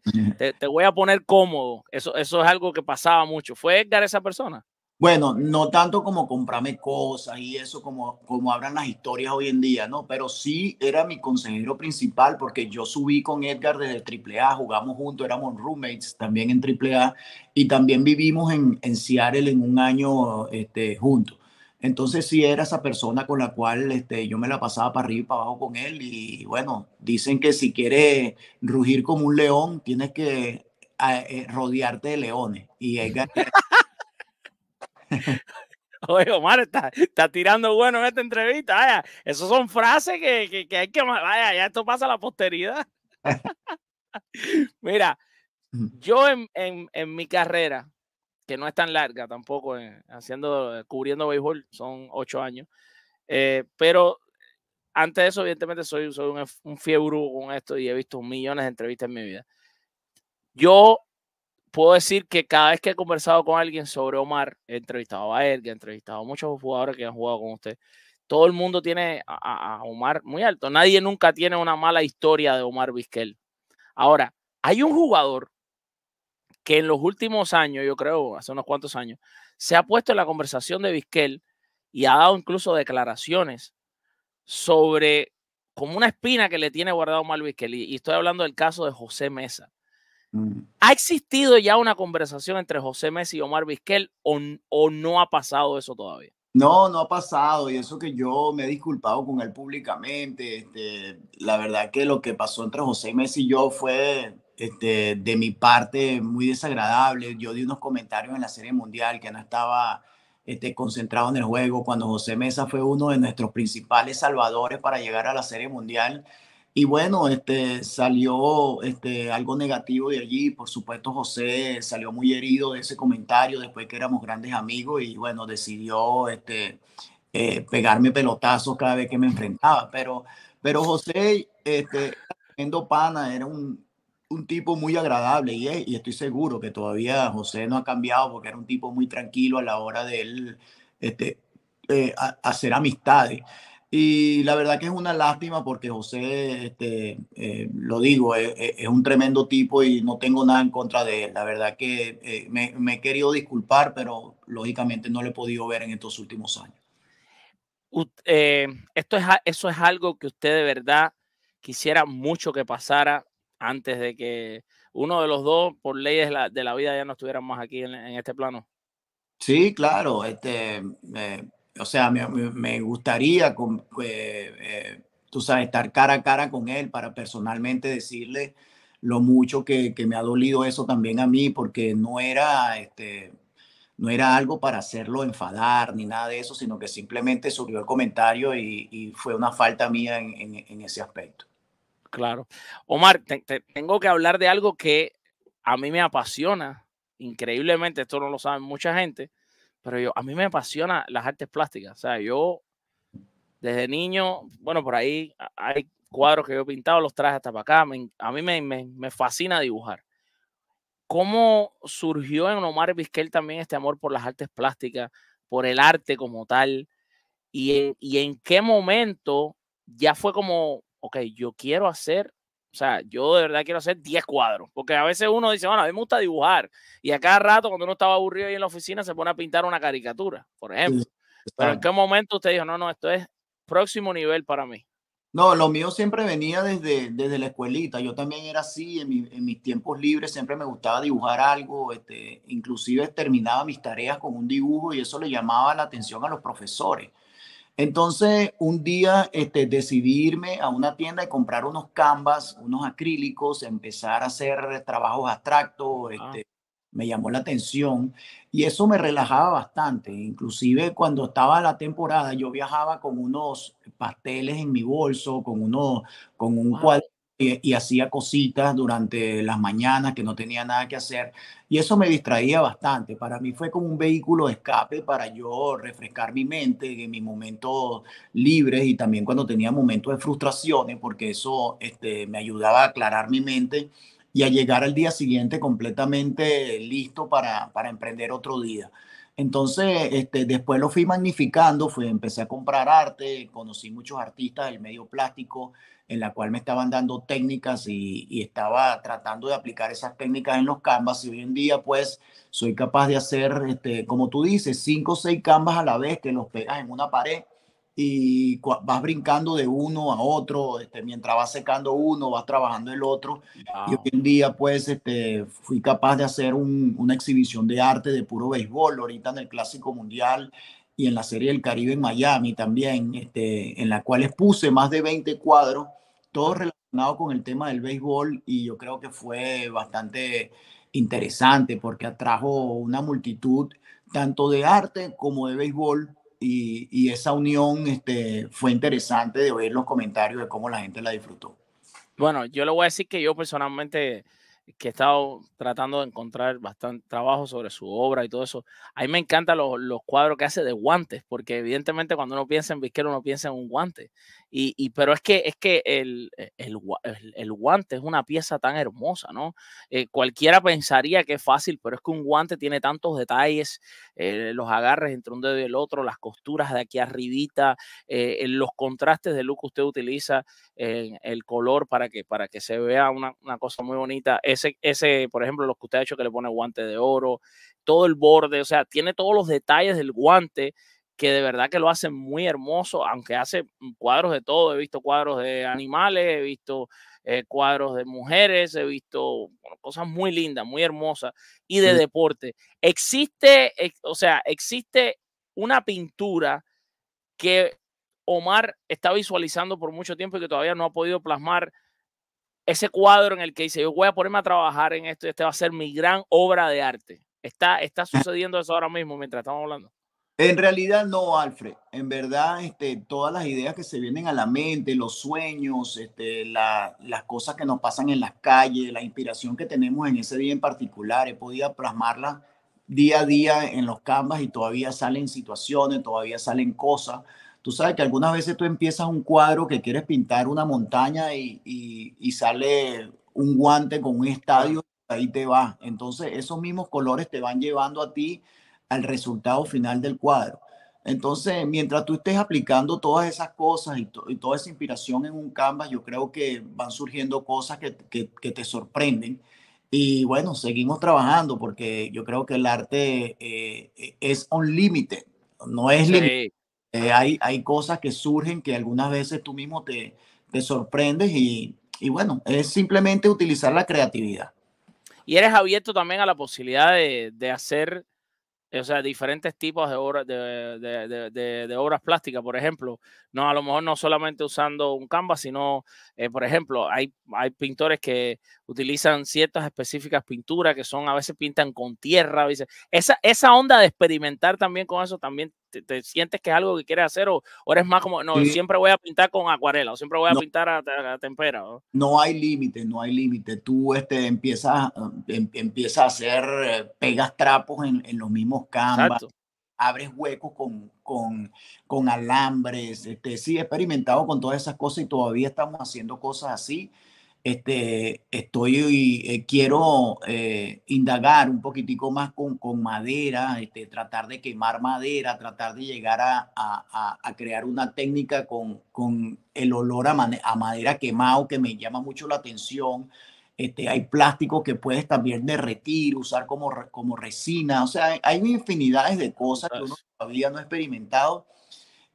te, voy a poner cómodo. Eso, eso es algo que pasaba mucho. ¿Fue Edgar esa persona? Bueno, no tanto como comprarme cosas y eso como, como hablan las historias hoy en día, ¿no? Pero sí era mi consejero principal porque yo subí con Edgar desde AAA, jugamos juntos, éramos roommates también en AAA y también vivimos en, en Seattle en un año este, juntos. Entonces sí era esa persona con la cual este, yo me la pasaba para arriba y para abajo con él y bueno, dicen que si quieres rugir como un león, tienes que ah, eh, rodearte de leones. Y Oye, Omar, está, tirando bueno en esta entrevista. Vaya, esas son frases que, que, que, hay que... Vaya, ya esto pasa a la posteridad. Mira, yo en, en mi carrera, que no es tan larga tampoco, eh, haciendo, eh, cubriendo béisbol, son ocho años. Eh, pero antes de eso, evidentemente, soy, soy un, un fiebre con esto y he visto millones de entrevistas en mi vida. Yo puedo decir que cada vez que he conversado con alguien sobre Omar, he entrevistado a él, he entrevistado a muchos jugadores que han jugado con usted. Todo el mundo tiene a, Omar muy alto. Nadie nunca tiene una mala historia de Omar Vizquel. Ahora, hay un jugador que en los últimos años, yo creo, hace unos cuantos años, se ha puesto en la conversación de Vizquel y ha dado incluso declaraciones sobre como una espina que le tiene guardado mal Vizquel. Y, estoy hablando del caso de José Mesa. Mm. ¿Ha existido ya una conversación entre José Mesa y Omar Vizquel o, no ha pasado eso todavía? No, no ha pasado y eso que yo me he disculpado con él públicamente. Este, la verdad que lo que pasó entre José Mesa y yo fue este, de mi parte muy desagradable. Yo di unos comentarios en la Serie Mundial que no estaba este, concentrado en el juego, cuando José Mesa fue uno de nuestros principales salvadores para llegar a la Serie Mundial. Y bueno, este, salió este, algo negativo de allí. Por supuesto, José salió muy herido de ese comentario después que éramos grandes amigos y bueno, decidió este, eh, pegarme pelotazos cada vez que me enfrentaba. Pero, pero José, este, pana, era un, un tipo muy agradable eh, y, estoy seguro que todavía José no ha cambiado porque era un tipo muy tranquilo a la hora de él este, eh, hacer amistades. Y la verdad que es una lástima porque José, este, eh, lo digo, es, un tremendo tipo y no tengo nada en contra de él. La verdad que me, he querido disculpar, pero lógicamente no le he podido ver en estos últimos años. esto es, eso es algo que usted de verdad quisiera mucho que pasara antes de que uno de los dos, por leyes de la, de la vida, ya no estuviéramos aquí en, este plano? Sí, claro. Este, eh, o sea, me, gustaría, con, eh, eh, tú sabes, estar cara a cara con él para personalmente decirle lo mucho que, me ha dolido eso también a mí, porque no era, este, no era algo para hacerlo enfadar ni nada de eso, sino que simplemente subió el comentario y, fue una falta mía en ese aspecto. Claro. Omar, te, tengo que hablar de algo que a mí me apasiona increíblemente, esto no lo saben mucha gente, pero yo, a mí me apasiona las artes plásticas. O sea, yo desde niño, bueno, por ahí hay cuadros que yo he pintado, los traje hasta para acá. a mí me, fascina dibujar. ¿Cómo surgió en Omar Vizquel también este amor por las artes plásticas, por el arte como tal? ¿Y y en qué momento ya fue como ok, yo quiero hacer, o sea, yo de verdad quiero hacer 10 cuadros, porque a veces uno dice, bueno, a mí me gusta dibujar, y a cada rato cuando uno estaba aburrido ahí en la oficina se pone a pintar una caricatura, por ejemplo. Pero en qué momento usted dijo, no, no, esto es próximo nivel para mí. No, lo mío siempre venía desde, desde la escuelita. Yo también era así, en, en, mis tiempos libres siempre me gustaba dibujar algo, este, inclusive terminaba mis tareas con un dibujo y eso le llamaba la atención a los profesores. Entonces, un día este, decidí irme a una tienda y comprar unos canvas, unos acrílicos, empezar a hacer trabajos abstractos, ah. este, me llamó la atención y eso me relajaba bastante. Inclusive cuando estaba la temporada, yo viajaba con unos pasteles en mi bolso, con, uno, con un ah. cuadro y, hacía cositas durante las mañanas que no tenía nada que hacer. Y eso me distraía bastante. Para mí fue como un vehículo de escape para yo refrescar mi mente en mis momentos libres y también cuando tenía momentos de frustraciones, porque eso este, me ayudaba a aclarar mi mente y a llegar al día siguiente completamente listo para, para emprender otro día. Entonces, este, después lo fui magnificando, fui, empecé a comprar arte, conocí muchos artistas del medio plástico, en la cual me estaban dando técnicas y, estaba tratando de aplicar esas técnicas en los canvas y hoy en día pues soy capaz de hacer, este, como tú dices, cinco o seis canvas a la vez que los pegas en una pared y vas brincando de uno a otro, este, mientras vas secando uno, vas trabajando el otro. Y hoy en día pues este, fui capaz de hacer una exhibición de arte de puro béisbol, ahorita en el Clásico Mundial y en la Serie del Caribe en Miami también, en la cual expuse más de 20 cuadros todo relacionado con el tema del béisbol y yo creo que fue bastante interesante porque atrajo una multitud tanto de arte como de béisbol y, esa unión este, fue interesante de oír los comentarios de cómo la gente la disfrutó. Bueno, yo le voy a decir que yo personalmente que he estado tratando de encontrar bastante trabajo sobre su obra y todo eso. A mí me encantan los, los cuadros que hace de guantes, porque evidentemente cuando uno piensa en Vizquero, uno piensa en un guante. Y, pero es que, es que e, el, el, guante es una pieza tan hermosa, ¿no? Eh, cualquiera pensaría que es fácil, pero es que un guante tiene tantos detalles, eh, los agarres entre un dedo y el otro, las costuras de aquí arribita, eh, los contrastes de luz que usted utiliza, el color para que, para que se vea una, una, cosa muy bonita. Ese, ese, por ejemplo, lo que usted ha hecho que le pone guante de oro, todo el borde, o sea, tiene todos los detalles del guante que de verdad que lo hace muy hermoso, aunque hace cuadros de todo. He visto cuadros de animales, he visto eh, cuadros de mujeres, he visto cosas muy lindas, muy hermosas y de deporte. Existe, o sea, existe una pintura que Omar está visualizando por mucho tiempo y que todavía no ha podido plasmar ese cuadro en el que dice, yo voy a ponerme a trabajar en esto y este va a ser mi gran obra de arte. Está, está ah. sucediendo eso ahora mismo mientras estamos hablando. En realidad no, Alfred. En verdad, este, todas las ideas que se vienen a la mente, los sueños, este, las cosas que nos pasan en las calles, la inspiración que tenemos en ese día en particular, he podido plasmarla día a día en los canvas y todavía salen situaciones, todavía salen cosas. Tú sabes que algunas veces tú empiezas un cuadro que quieres pintar una montaña y, y sale un guante con un estadio, ahí te va. Entonces esos mismos colores te van llevando a ti al resultado final del cuadro. Entonces, mientras tú estés aplicando todas esas cosas y, toda esa inspiración en un canvas, yo creo que van surgiendo cosas que, te sorprenden. Y bueno, seguimos trabajando porque yo creo que el arte eh, e-, es un límite. no es límite. Eh, hay, hay cosas que surgen que algunas veces tú mismo te, te sorprendes y, bueno, es simplemente utilizar la creatividad. Y eres abierto también a la posibilidad de, de hacer o sea, diferentes tipos de, de, obras plásticas, por ejemplo, no a lo mejor no solamente usando un canvas, sino, eh, por ejemplo, hay, hay pintores que utilizan ciertas específicas pinturas que son, a veces pintan con tierra, a veces. Esa, esa onda de experimentar también con eso, también te, sientes que es algo que quieres hacer o, eres más como, no, siempre voy a pintar con acuarela o siempre voy a pintar a, tempera. ¿no? hay límite, no hay límite. Tú este, empiezas, em, empiezas a hacer, eh, pegas trapos en, los mismos canvas abres huecos con, con, con, alambres, este, sí, he experimentado con todas esas cosas y todavía estamos haciendo cosas así este, estoy eh, quiero eh, indagar un poquitico más con, madera, este, tratar de quemar madera, tratar de llegar a, crear una técnica con, con el olor a, madera quemado que me llama mucho la atención. Este, hay plástico que puedes también derretir, usar como, como resina, o sea, hay, hay infinidades de cosas que uno todavía no ha experimentado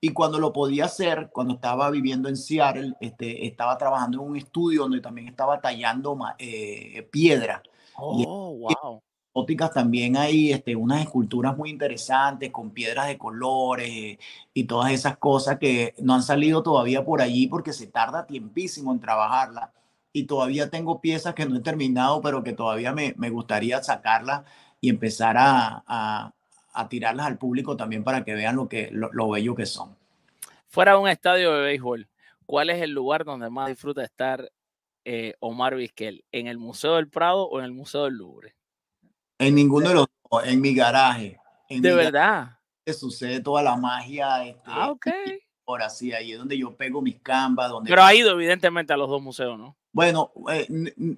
y cuando lo podía hacer, cuando estaba viviendo en Seattle, este, estaba trabajando en un estudio donde también estaba tallando eh, piedra. Oh, wow. Ópticas también hay este, unas esculturas muy interesantes con piedras de colores eh, y todas esas cosas que no han salido todavía por allí porque se tarda tiempísimo en trabajarla. Y todavía tengo piezas que no he terminado, pero que todavía me, me gustaría sacarlas y empezar a, a tirarlas al público también para que vean lo, que, lo, bello que son. Fuera de un estadio de béisbol, ¿cuál es el lugar donde más disfruta estar eh, Omar Vizquel? ¿En el Museo del Prado o en el Museo del Louvre? En ninguno de los dos, en mi garaje. de verdad. que sucede toda la magia. Este, ah, ok ahora sí, ahí es donde yo pego mis cambas. Donde pero ha ido evidentemente a los dos museos, ¿no? Bueno, eh,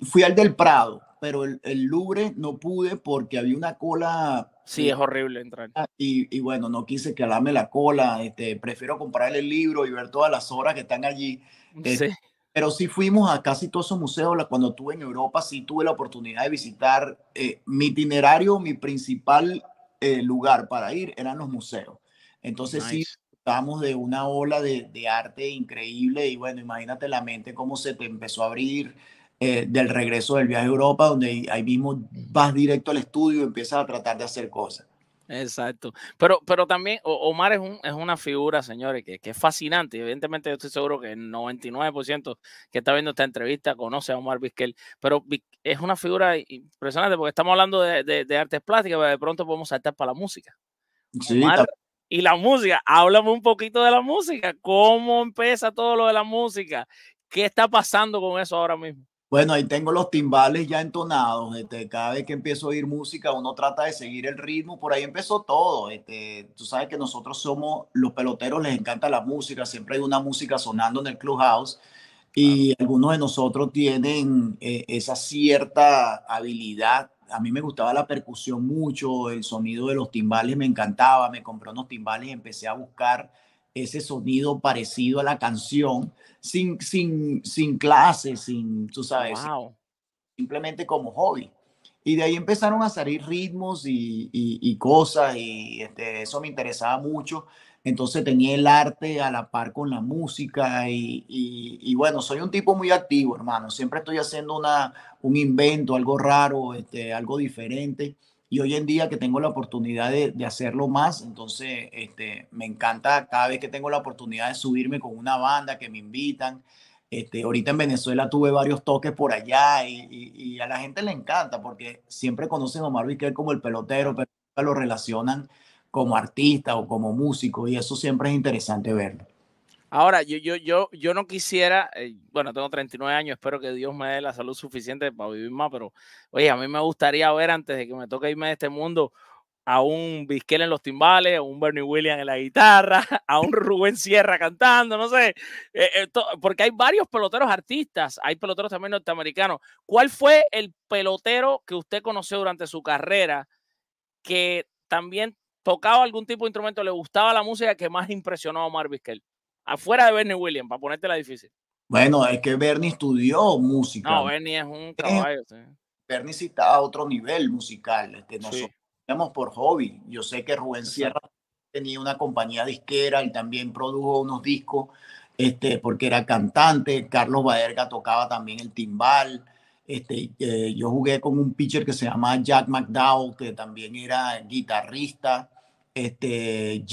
fui al del Prado, pero el, el, Louvre no pude porque había una cola. Sí, eh, es horrible entrar. Ah, y, y bueno, no quise que alame la cola. Este, prefiero comprar el libro y ver todas las horas que están allí. Mm, eh, pero sí fuimos a casi todos esos museos. Cuando estuve en Europa, sí tuve la oportunidad de visitar mi itinerario, mi principal lugar para ir eran los museos. Entonces sí estamos de una ola de, arte increíble y bueno, imagínate la mente cómo se te empezó a abrir eh, del regreso del viaje a Europa, donde ahí mismo vas directo al estudio y empiezas a tratar de hacer cosas. Exacto, pero, pero también Omar es, es una figura, señores, que, es fascinante. Evidentemente, yo estoy seguro que el 99% que está viendo esta entrevista conoce a Omar Vizquel, pero es una figura impresionante porque estamos hablando de, artes plásticas, pero de pronto podemos saltar para la música y la música. Háblame un poquito de la música. ¿Cómo empieza todo lo de la música? ¿Qué está pasando con eso ahora mismo? Bueno, ahí tengo los timbales ya entonados. Este, cada vez que empiezo a oír música, uno trata de seguir el ritmo. Por ahí empezó todo. Este, tú sabes que nosotros somos los peloteros, les encanta la música. Siempre hay una música sonando en el clubhouse. Y algunos de nosotros tienen eh, esa cierta habilidad a mí me gustaba la percusión mucho, el sonido de los timbales me encantaba, me compré unos timbales, empecé a buscar ese sonido parecido a la canción, sin, sin, sin clases, sin, tú sabes, simplemente como hobby. Y de ahí empezaron a salir ritmos y, cosas, y este, eso me interesaba mucho entonces tenía el arte a la par con la música y, bueno, soy un tipo muy activo, hermano, siempre estoy haciendo una, un invento, algo raro, este, algo diferente y hoy en día que tengo la oportunidad de, hacerlo más, entonces este, me encanta cada vez que tengo la oportunidad de subirme con una banda que me invitan. Este, ahorita en Venezuela tuve varios toques por allá y, a la gente le encanta porque siempre conocen a Omar Vizquel como el pelotero, pero lo relacionan como artista o como músico y eso siempre es interesante verlo. Ahora, yo, yo, yo, yo no quisiera, eh, bueno, tengo 39 años, espero que Dios me dé la salud suficiente para vivir más, pero oye, a mí me gustaría ver antes de que me toque irme de este mundo a un Vizquel en los timbales, a un Bernie Williams en la guitarra, a un Rubén Sierra cantando, no sé, eh, eh, porque hay varios peloteros artistas, hay peloteros también norteamericanos. ¿Cuál fue el pelotero que usted conoció durante su carrera que también tocaba algún tipo de instrumento, le gustaba la música que más impresionó a Omar Vizquel? Afuera de Bernie Williams, para ponerte la difícil. Bueno, es que Bernie estudió música. No, Bernie es un caballo. Sí. Bernie sí estaba a otro nivel musical. Este, nosotros por hobby. Yo sé que Rubén Sierra tenía una compañía disquera, y también produjo unos discos, este, porque era cantante. Carlos Baerga tocaba también el timbal. Este, eh, yo jugué con un pitcher que se llamaba Jack McDowell, que también era guitarrista este,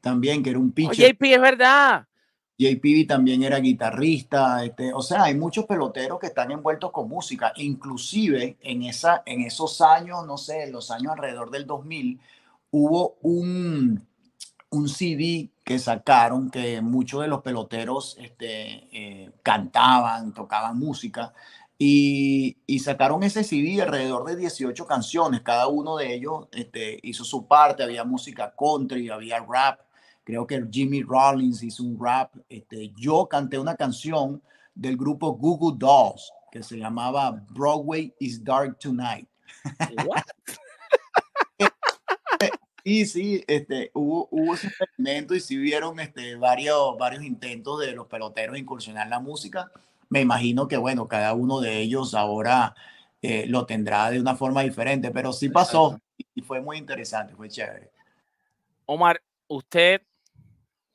también, que era un oh, pitcher. JP es verdad. J.P.B. también era guitarrista, este, o sea, hay muchos peloteros que están envueltos con música, inclusive en, esa, en esos años, no sé, en los años alrededor del 2000, hubo un, CD que sacaron que muchos de los peloteros este, eh, cantaban, tocaban música. Y, sacaron ese CD alrededor de 18 canciones. Cada uno de ellos este, hizo su parte. Había música country, había rap. Creo que Jimmy Rollins hizo un rap. Este, yo canté una canción del grupo Google Dolls que se llamaba Broadway is Dark Tonight. y sí, este, hubo, hubo ese experimento y sí vieron varios, varios intentos de los peloteros incursionar la música me imagino que, bueno, cada uno de ellos ahora eh, lo tendrá de una forma diferente, pero sí pasó y fue muy interesante, fue chévere. Omar, usted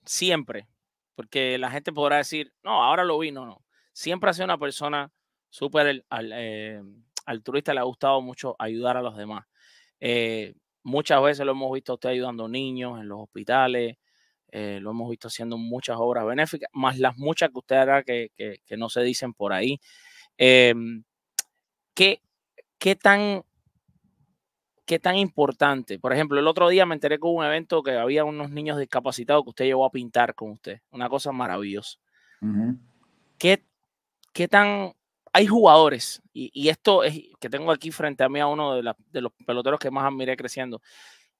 siempre, porque la gente podrá decir, no, ahora lo vi, no, no. Siempre ha sido una persona súper al, eh, altruista, le ha gustado mucho ayudar a los demás. Eh, muchas veces lo hemos visto usted ayudando niños en los hospitales, eh, lo hemos visto haciendo muchas obras benéficas, más las muchas que usted hará que, no se dicen por ahí. Em, ¿qué, tan qué tan importante. Por ejemplo, el otro día me enteré con un evento que había unos niños discapacitados que usted llevó a pintar con usted. Una cosa maravillosa. ¿Qué, tan... Hay jugadores, y, y, esto es que tengo aquí frente a mí a uno de, de los peloteros que más admiré creciendo,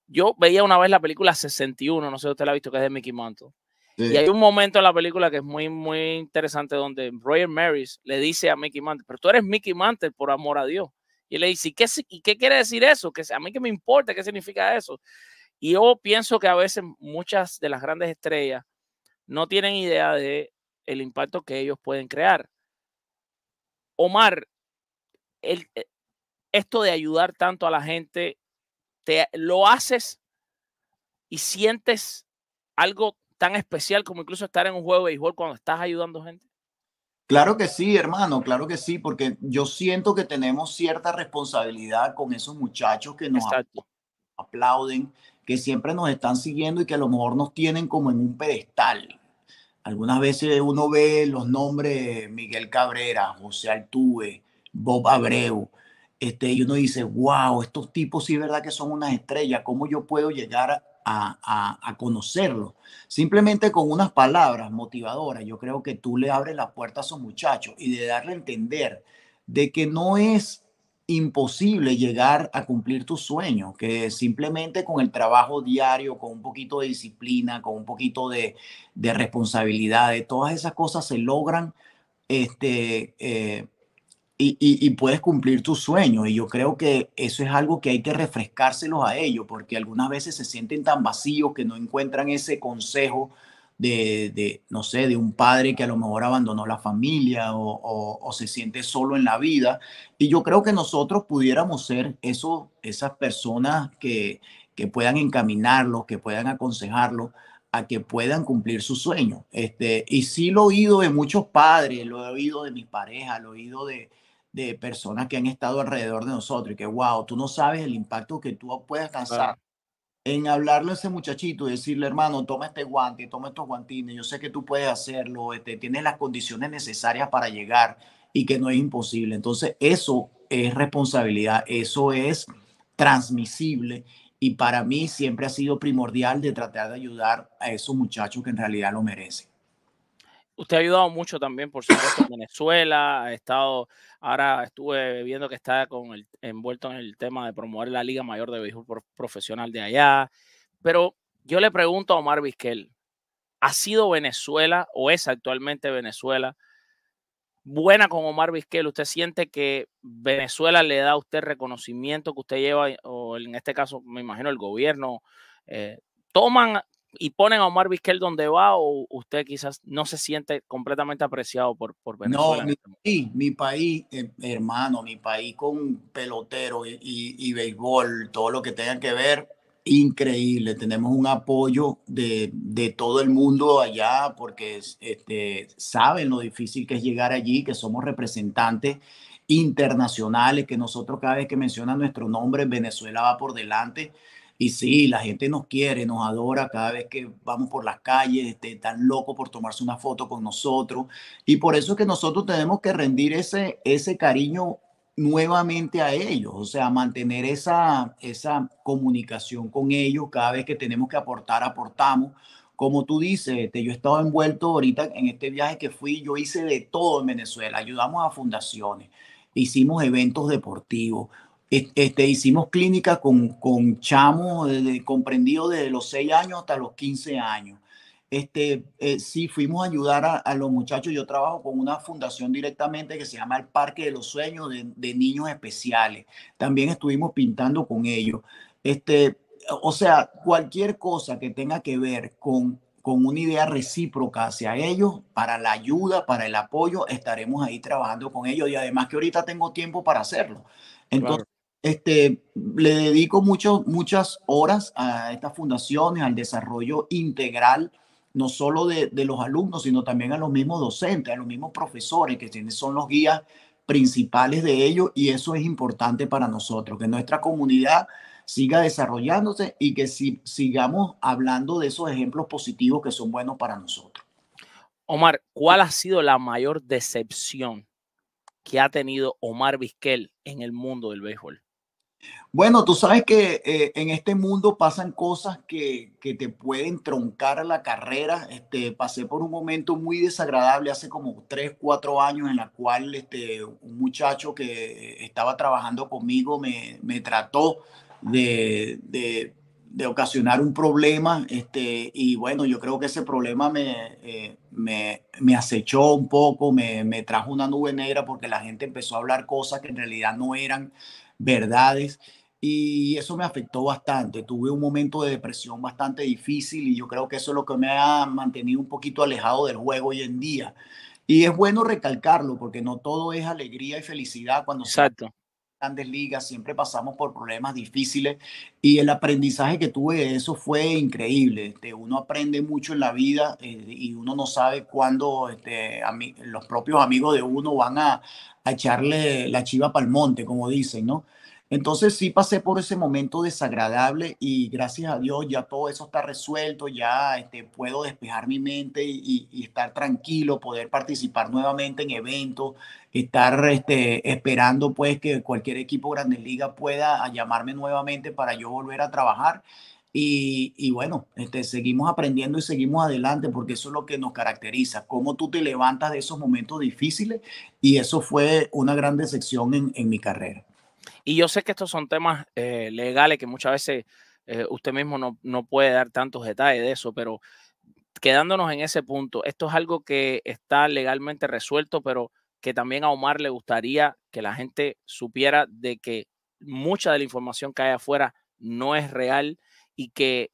yo veía una vez la película 61, no sé si usted la ha visto, que es de Mickey Mantle. Y hay un momento en la película que es muy, muy interesante donde Roger Maris le dice a Mickey Mantle, pero tú eres Mickey Mantle por amor a Dios. Y le dice, ¿y qué, y qué quiere decir eso? Que, a mí que me importa, ¿qué significa eso? Y yo pienso que a veces muchas de las grandes estrellas no tienen idea de el impacto que ellos pueden crear. Omar, el, eh, esto de ayudar tanto a la gente te lo haces y sientes algo tan especial como incluso estar en un juego de béisbol cuando estás ayudando gente? Claro que sí, hermano, claro que sí, porque yo siento que tenemos cierta responsabilidad con esos muchachos que nos aplauden, que siempre nos están siguiendo y que a lo mejor nos tienen como en un pedestal. Algunas veces uno ve los nombres Miguel Cabrera, José Altuve, Bob Abreu, este, y uno dice, wow, estos tipos sí, verdad que son unas estrellas, ¿cómo yo puedo llegar a, a, conocerlos? Simplemente con unas palabras motivadoras, yo creo que tú le abres la puerta a esos muchachos y de darle a entender de que no es imposible llegar a cumplir tus sueños, que simplemente con el trabajo diario, con un poquito de disciplina, con un poquito de, responsabilidad, de todas esas cosas se logran este, eh, y, puedes cumplir tus sueños. Y yo creo que eso es algo que hay que refrescárselos a ellos, porque algunas veces se sienten tan vacíos que no encuentran ese consejo de, no sé, de un padre que a lo mejor abandonó la familia o, se siente solo en la vida. Y yo creo que nosotros pudiéramos ser eso, esas personas que, que puedan encaminarlos, que puedan aconsejarlos a que puedan cumplir su sueño. Este, y sí lo he oído de muchos padres, lo he oído de mis pareja, lo he oído de, de personas que han estado alrededor de nosotros y que, wow, tú no sabes el impacto que tú puedes alcanzar. En hablarle a ese muchachito y decirle, hermano, toma este guante, toma estos guantines, yo sé que tú puedes hacerlo, este, tienes las condiciones necesarias para llegar y que no es imposible. Entonces, eso es responsabilidad, eso es transmisible y para mí siempre ha sido primordial de tratar de ayudar a esos muchachos que en realidad lo merecen. Usted ha ayudado mucho también, por supuesto, en Venezuela. Ha estado, ahora estuve viendo que está con envuelto en el tema de promover la Liga Mayor de Béisbol Profesional de allá. Pero yo le pregunto a Omar Vizquel, ¿ha sido Venezuela o es actualmente Venezuela buena con Omar Vizquel? ¿Usted siente que Venezuela le da a usted reconocimiento que usted lleva, o en este caso me imagino el gobierno, eh, toman, y ponen a Omar Vizquel donde va o usted quizás no se siente completamente apreciado por, por Venezuela? No, mi este país, mi país eh, hermano, mi país con pelotero y, y, béisbol, todo lo que tenga que ver, increíble. Tenemos un apoyo de, de todo el mundo allá porque este, saben lo difícil que es llegar allí, que somos representantes internacionales, que nosotros cada vez que mencionan nuestro nombre, Venezuela va por delante y sí, la gente nos quiere, nos adora cada vez que vamos por las calles, este, están locos por tomarse una foto con nosotros. Y por eso es que nosotros tenemos que rendir ese, ese cariño nuevamente a ellos, o sea, mantener esa, esa comunicación con ellos cada vez que tenemos que aportar, aportamos. Como tú dices, este, yo he estado envuelto ahorita en este viaje que fui, yo hice de todo en Venezuela, ayudamos a fundaciones, hicimos eventos deportivos, este, hicimos clínica con, con chamos desde, comprendido desde los 6 años hasta los 15 años. Este, eh, sí, fuimos a ayudar a, los muchachos. Yo trabajo con una fundación directamente que se llama el Parque de los Sueños de, Niños Especiales. También estuvimos pintando con ellos. Este, o sea, cualquier cosa que tenga que ver con con una idea recíproca hacia ellos, para la ayuda, para el apoyo, estaremos ahí trabajando con ellos y además que ahorita tengo tiempo para hacerlo. Entonces, este, le dedico muchas horas a estas fundaciones, al desarrollo integral, no solo de, los alumnos, sino también a los mismos docentes, a los mismos profesores, que son los guías principales de ellos, y eso es importante para nosotros, que nuestra comunidad siga desarrollándose y que sigamos hablando de esos ejemplos positivos que son buenos para nosotros. Omar, ¿cuál ha sido la mayor decepción que ha tenido Omar Vizquel en el mundo del béisbol? Bueno, tú sabes que eh, en este mundo pasan cosas que, te pueden troncar la carrera. Este, pasé por un momento muy desagradable hace como tres, cuatro años en la cual este, un muchacho que estaba trabajando conmigo me, trató de, ocasionar un problema. Este, y bueno, yo creo que ese problema eh, me, me, acechó un poco, me, me trajo una nube negra porque la gente empezó a hablar cosas que en realidad no eran verdades y eso me afectó bastante. Tuve un momento de depresión bastante difícil y yo creo que eso es lo que me ha mantenido un poquito alejado del juego hoy en día. Y es bueno recalcarlo porque no todo es alegría y felicidad cuando Exacto grandes ligas, siempre pasamos por problemas difíciles y el aprendizaje que tuve de eso fue increíble. Este, uno aprende mucho en la vida eh, y uno no sabe cuándo este, los propios amigos de uno van a, a echarle la chiva para el monte, como dicen, ¿no? Entonces sí pasé por ese momento desagradable y gracias a Dios ya todo eso está resuelto, ya este, puedo despejar mi mente y, estar tranquilo, poder participar nuevamente en eventos, estar este, esperando pues que cualquier equipo Grandes liga pueda llamarme nuevamente para yo volver a trabajar. Y, bueno, este, seguimos aprendiendo y seguimos adelante porque eso es lo que nos caracteriza, cómo tú te levantas de esos momentos difíciles y eso fue una gran decepción en mi carrera. Y yo sé que estos son temas eh, legales que muchas veces eh, usted mismo no, puede dar tantos detalles de eso, pero quedándonos en ese punto, esto es algo que está legalmente resuelto, pero que también a Omar le gustaría que la gente supiera de que mucha de la información que hay afuera no es real y que,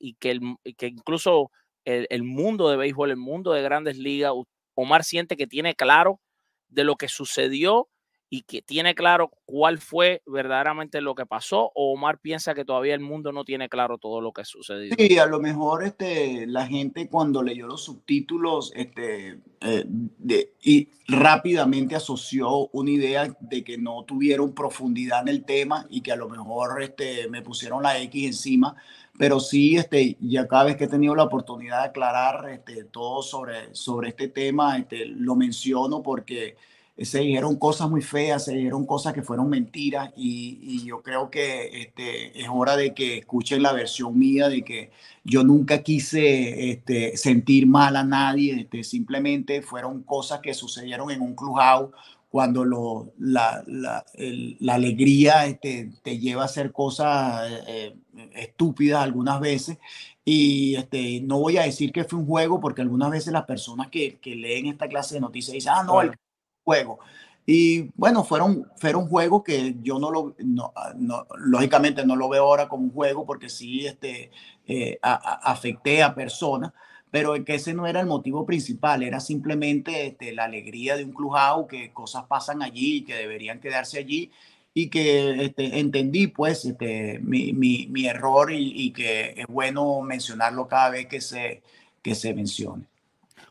incluso el, mundo de béisbol, el mundo de grandes ligas, Omar siente que tiene claro de lo que sucedió y que tiene claro cuál fue verdaderamente lo que pasó o Omar piensa que todavía el mundo no tiene claro todo lo que sucedió. Sí, a lo mejor este, la gente cuando leyó los subtítulos este, eh, y rápidamente asoció una idea de que no tuvieron profundidad en el tema y que a lo mejor este, me pusieron la X encima, pero sí, este, ya cada vez que he tenido la oportunidad de aclarar este, todo sobre, sobre este tema, este, lo menciono porque se dijeron cosas muy feas, se dijeron cosas que fueron mentiras y, yo creo que este, es hora de que escuchen la versión mía de que yo nunca quise este, sentir mal a nadie, este, simplemente fueron cosas que sucedieron en un clubhouse cuando lo, la, alegría te lleva a hacer cosas eh, eh, estúpidas algunas veces. Y no voy a decir que fue un juego, porque algunas veces las personas que, leen esta clase de noticias dicen, ah, no, juego. Y bueno, fueron, fueron juegos que yo no lo, no, lógicamente no lo veo ahora como un juego porque sí este, eh, afecté a personas, pero que ese no era el motivo principal, era simplemente este, la alegría de un clubhouse, que cosas pasan allí y que deberían quedarse allí y que este, entendí pues este, mi, mi, error y, y que es bueno mencionarlo cada vez que se, que se mencione.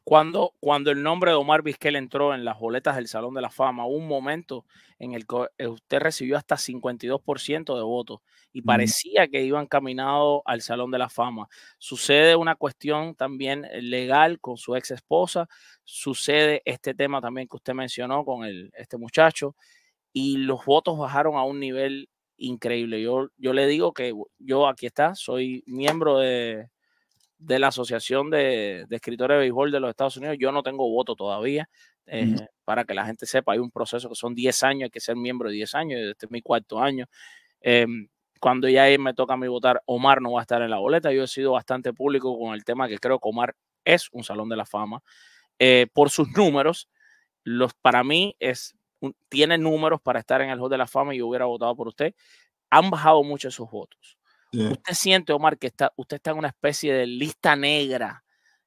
Cuando, cuando el nombre de Omar Vizquel entró en las boletas del Salón de la Fama, un momento en el que eh, usted recibió hasta 52% de votos y parecía que iban caminado al Salón de la Fama. Sucede una cuestión también eh, legal con su ex esposa, sucede este tema también que usted mencionó con el, este muchacho y los votos bajaron a un nivel increíble. Yo, yo le digo que yo aquí está, soy miembro de, de la Asociación de, Escritores de Béisbol de los Estados Unidos. Yo no tengo voto todavía. Eh, para que la gente sepa, hay un proceso que son 10 años, hay que ser miembro de 10 años, este es mi cuarto año. Em, cuando ya me toca a mí votar, Omar no va a estar en la boleta. Yo he sido bastante público con el tema que creo que Omar es un salón de la fama. Eh, por sus números, los, para mí es, tiene números para estar en el Hall de la Fama y yo hubiera votado por usted. Han bajado mucho esos votos. Usted siente, Omar, que está, usted está en una especie de lista negra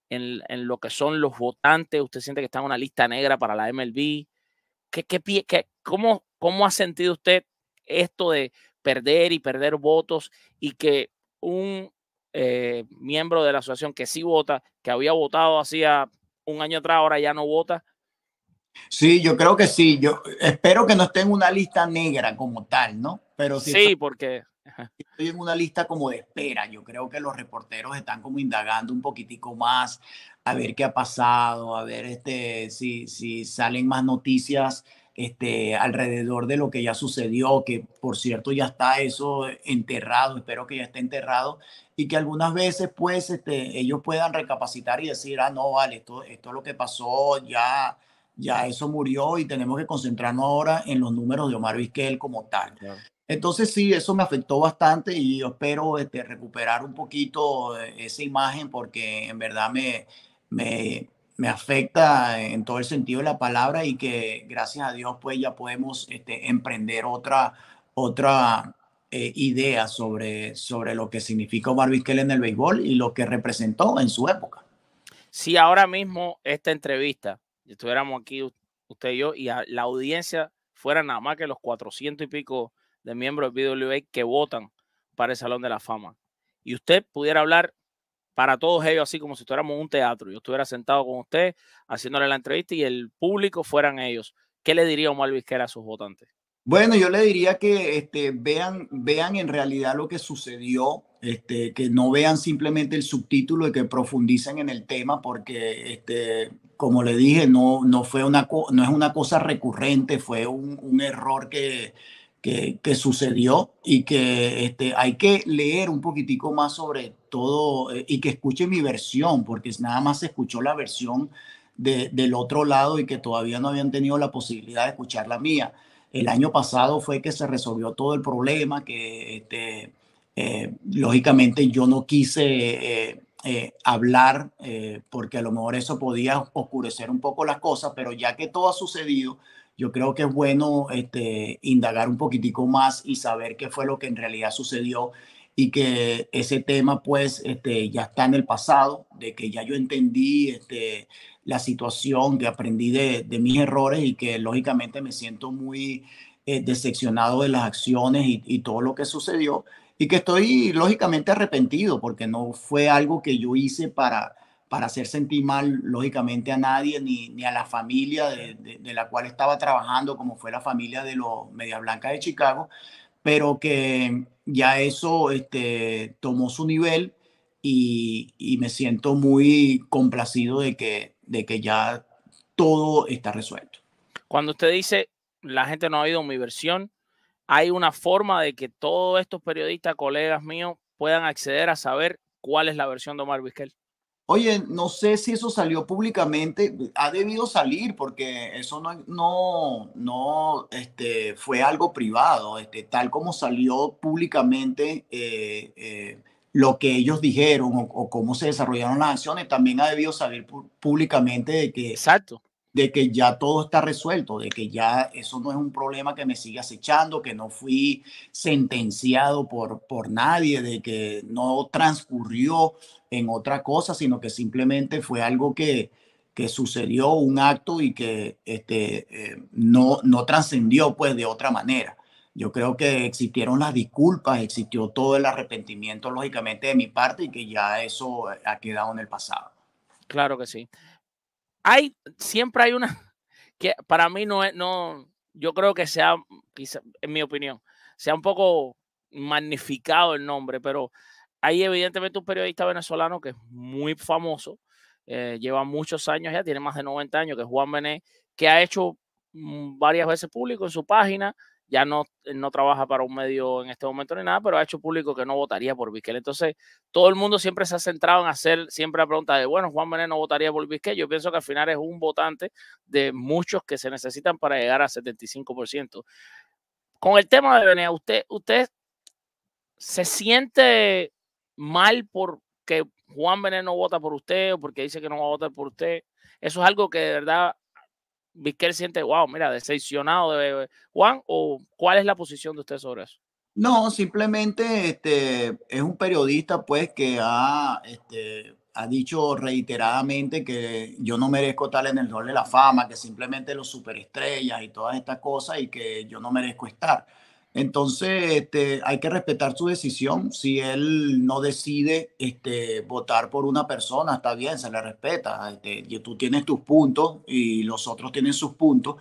en, lo que son los votantes, usted siente que está en una lista negra para la MLB. ¿Qué, qué, qué, cómo, ¿Cómo ha sentido usted esto de perder y perder votos y que un eh, miembro de la asociación que sí vota, que había votado hacía un año atrás, ahora ya no vota? Sí, yo creo que sí. Yo espero que no esté en una lista negra como tal, ¿no? Pero sí, porque Estoy en una lista como de espera. Yo creo que los reporteros están como indagando un poquitico más a ver qué ha pasado, a ver este, si, si salen más noticias este, alrededor de lo que ya sucedió, que por cierto ya está eso enterrado, espero que ya esté enterrado, y que algunas veces pues este, ellos puedan recapacitar y decir, ah, no, vale, esto, esto es lo que pasó, ya, ya eso murió y tenemos que concentrarnos ahora en los números de Omar Vizquel como tal. Entonces sí, eso me afectó bastante y yo espero este, recuperar un poquito eh, esa imagen porque en verdad me, me, me, afecta en todo el sentido de la palabra y que gracias a Dios pues ya podemos este, emprender otra, otra eh, idea sobre, sobre lo que significó Marvin Kelly en el béisbol y lo que representó en su época. Si ahora mismo esta entrevista, estuviéramos aquí usted y yo y la audiencia fuera nada más que los cuatrocientos y pico de miembros de BWA e que votan para el Salón de la Fama. Y usted pudiera hablar para todos ellos así como si estuviéramos un teatro. Yo estuviera sentado con usted haciéndole la entrevista y el público fueran ellos. ¿Qué le diría Omar que a sus votantes? Bueno, yo le diría que este, vean, vean en realidad lo que sucedió, este, que no vean simplemente el subtítulo y que profundicen en el tema, porque este, como le dije, no, no, fue una, no es una cosa recurrente, fue un, un error que, que, sucedió y que este, hay que leer un poquitico más sobre todo eh, y que escuche mi versión, porque nada más se escuchó la versión de, del otro lado y que todavía no habían tenido la posibilidad de escuchar la mía. El año pasado fue que se resolvió todo el problema, que este, eh, lógicamente yo no quise eh, hablar porque a lo mejor eso podía oscurecer un poco las cosas, pero ya que todo ha sucedido, yo creo que es bueno este, indagar un poquitico más y saber qué fue lo que en realidad sucedió y que ese tema pues este, ya está en el pasado, de que ya yo entendí este, la situación, que aprendí de, mis errores y que lógicamente me siento muy eh, decepcionado de las acciones y, y todo lo que sucedió y que estoy lógicamente arrepentido porque no fue algo que yo hice para para hacer sentir mal, lógicamente, a nadie, ni, a la familia de, la cual estaba trabajando, como fue la familia de los Media Blanca de Chicago, pero que ya eso este, tomó su nivel y, me siento muy complacido de que, de que ya todo está resuelto. Cuando usted dice, la gente no ha oído mi versión, hay una forma de que todos estos periodistas, colegas míos, puedan acceder a saber cuál es la versión de Omar Vizquel. Oye, no sé si eso salió públicamente, ha debido salir porque eso no, no, este, fue algo privado, este, tal como salió públicamente eh, eh, lo que ellos dijeron o, cómo se desarrollaron las acciones, también ha debido salir públicamente de que Exacto de que ya todo está resuelto, de que ya eso no es un problema que me sigue acechando, que no fui sentenciado por, por nadie, de que no transcurrió en otra cosa, sino que simplemente fue algo que, que sucedió, un acto y que este, eh, no, no trascendió pues de otra manera. Yo creo que existieron las disculpas, existió todo el arrepentimiento, lógicamente, de mi parte y que ya eso ha quedado en el pasado. Claro que sí hay, siempre hay una que para mí no es, no, yo creo que sea, quizá, en mi opinión, sea un poco magnificado el nombre, pero hay evidentemente un periodista venezolano que es muy famoso, eh, lleva muchos años ya, tiene más de 90 años, que Juan Bené, que ha hecho mm, varias veces público en su página ya no, no trabaja para un medio en este momento ni nada, pero ha hecho público que no votaría por Vizquel. Entonces, todo el mundo siempre se ha centrado en hacer siempre la pregunta de, bueno, Juan Bené no votaría por Vizquel. Yo pienso que al final es un votante de muchos que se necesitan para llegar a 75%. Con el tema de Bené, ¿usted, usted se siente mal porque Juan Bené no vota por usted o porque dice que no va a votar por usted? Eso es algo que de verdad Vizquel siente, wow, mira, decepcionado de Juan, o cuál es la posición de usted sobre eso? No, simplemente este, es un periodista pues que ha, este, ha dicho reiteradamente que yo no merezco estar en el rol de la fama, que simplemente los superestrellas y todas estas cosas y que yo no merezco estar. Entonces, este, hay que respetar su decisión. Si él no decide este, votar por una persona, está bien, se le respeta. Este, y tú tienes tus puntos y los otros tienen sus puntos.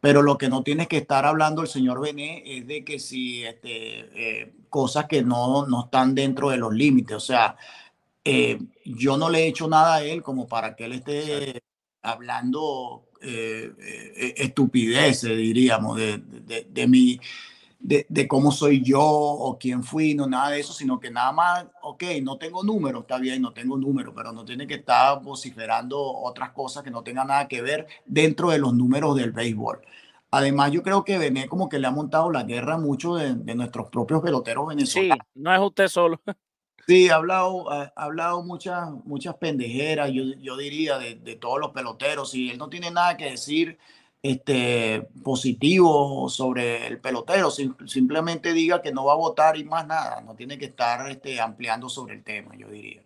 Pero lo que no tienes que estar hablando el señor Bené es de que si eh, cosas que no, no están dentro de los límites. O sea, eh, yo no le he hecho nada a él como para que él esté hablando eh, estupideces, diríamos, de, de, de, de mi de, cómo soy yo o quién fui, no nada de eso, sino que nada más, ok, no tengo números, está bien, no tengo números, pero no tiene que estar vociferando otras cosas que no tengan nada que ver dentro de los números del béisbol. Además, yo creo que Bené como que le ha montado la guerra mucho de, de nuestros propios peloteros venezolanos. Sí, no es usted solo. Sí, ha hablado, ha hablado muchas, muchas pendejeras, yo, diría, de, todos los peloteros. y él no tiene nada que decir, este, positivo sobre el pelotero, simplemente diga que no va a votar y más nada, no tiene que estar este, ampliando sobre el tema, yo diría.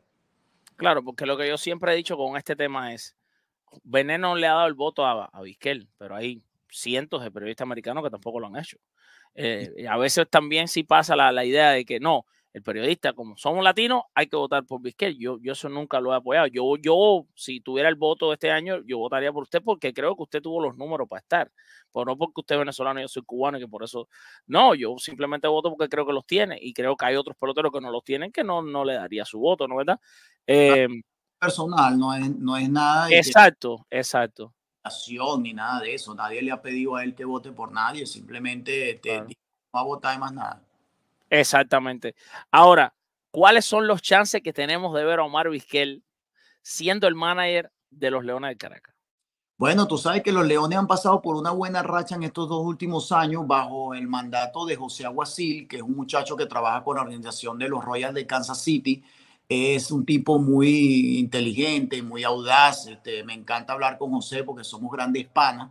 Claro, porque lo que yo siempre he dicho con este tema es, Veneno le ha dado el voto a, a Vizquel, pero hay cientos de periodistas americanos que tampoco lo han hecho. Eh, a veces también sí pasa la, la idea de que no, el periodista, como somos latinos, hay que votar por Vizquel. Yo, yo eso nunca lo he apoyado. Yo, yo, si tuviera el voto este año, yo votaría por usted porque creo que usted tuvo los números para estar. Pero no porque usted es venezolano, yo soy cubano y que por eso. No, yo simplemente voto porque creo que los tiene y creo que hay otros peloteros que no los tienen que no, no le daría su voto, ¿no verdad? Eh, personal, no es, no es nada. Exacto, exacto. Ni nada de eso, nadie le ha pedido a él que vote por nadie, simplemente te, no va a votar y más nada. Exactamente. Ahora, ¿cuáles son los chances que tenemos de ver a Omar Vizquel siendo el manager de los Leones de Caracas? Bueno, tú sabes que los Leones han pasado por una buena racha en estos dos últimos años bajo el mandato de José Aguacil, que es un muchacho que trabaja con la organización de los Royals de Kansas City. Es un tipo muy inteligente, muy audaz. Este, me encanta hablar con José porque somos grandes panas.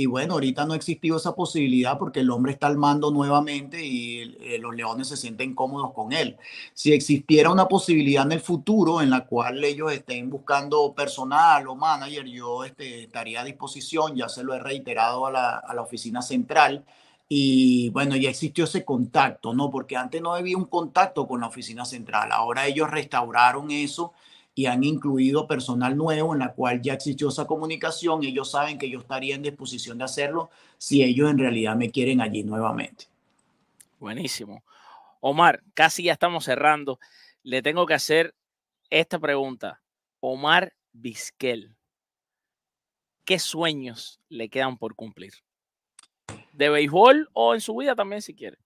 Y bueno, ahorita no existió esa posibilidad porque el hombre está al mando nuevamente y eh, los leones se sienten cómodos con él. Si existiera una posibilidad en el futuro en la cual ellos estén buscando personal o manager, yo este, estaría a disposición, ya se lo he reiterado a la, a la oficina central. Y bueno, ya existió ese contacto, ¿no? Porque antes no había un contacto con la oficina central. Ahora ellos restauraron eso y han incluido personal nuevo en la cual ya existió esa comunicación. Ellos saben que yo estaría en disposición de hacerlo si ellos en realidad me quieren allí nuevamente. Buenísimo. Omar, casi ya estamos cerrando. Le tengo que hacer esta pregunta. Omar Bisquel, ¿qué sueños le quedan por cumplir? ¿De béisbol o en su vida también si quiere?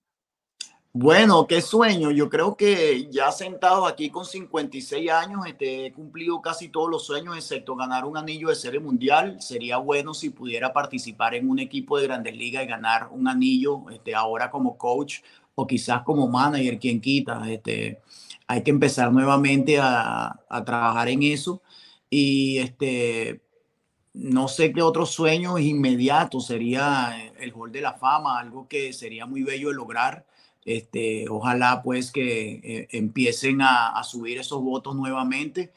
Bueno, qué sueño. Yo creo que ya sentado aquí con 56 años, este, he cumplido casi todos los sueños, excepto ganar un anillo de serie mundial. Sería bueno si pudiera participar en un equipo de grandes ligas y ganar un anillo este, ahora como coach o quizás como manager, quien quita. Este, hay que empezar nuevamente a, trabajar en eso. Y no sé qué otro sueño inmediato sería el gol de la fama, algo que sería muy bello lograr este, ojalá pues que eh, empiecen a, subir esos votos nuevamente.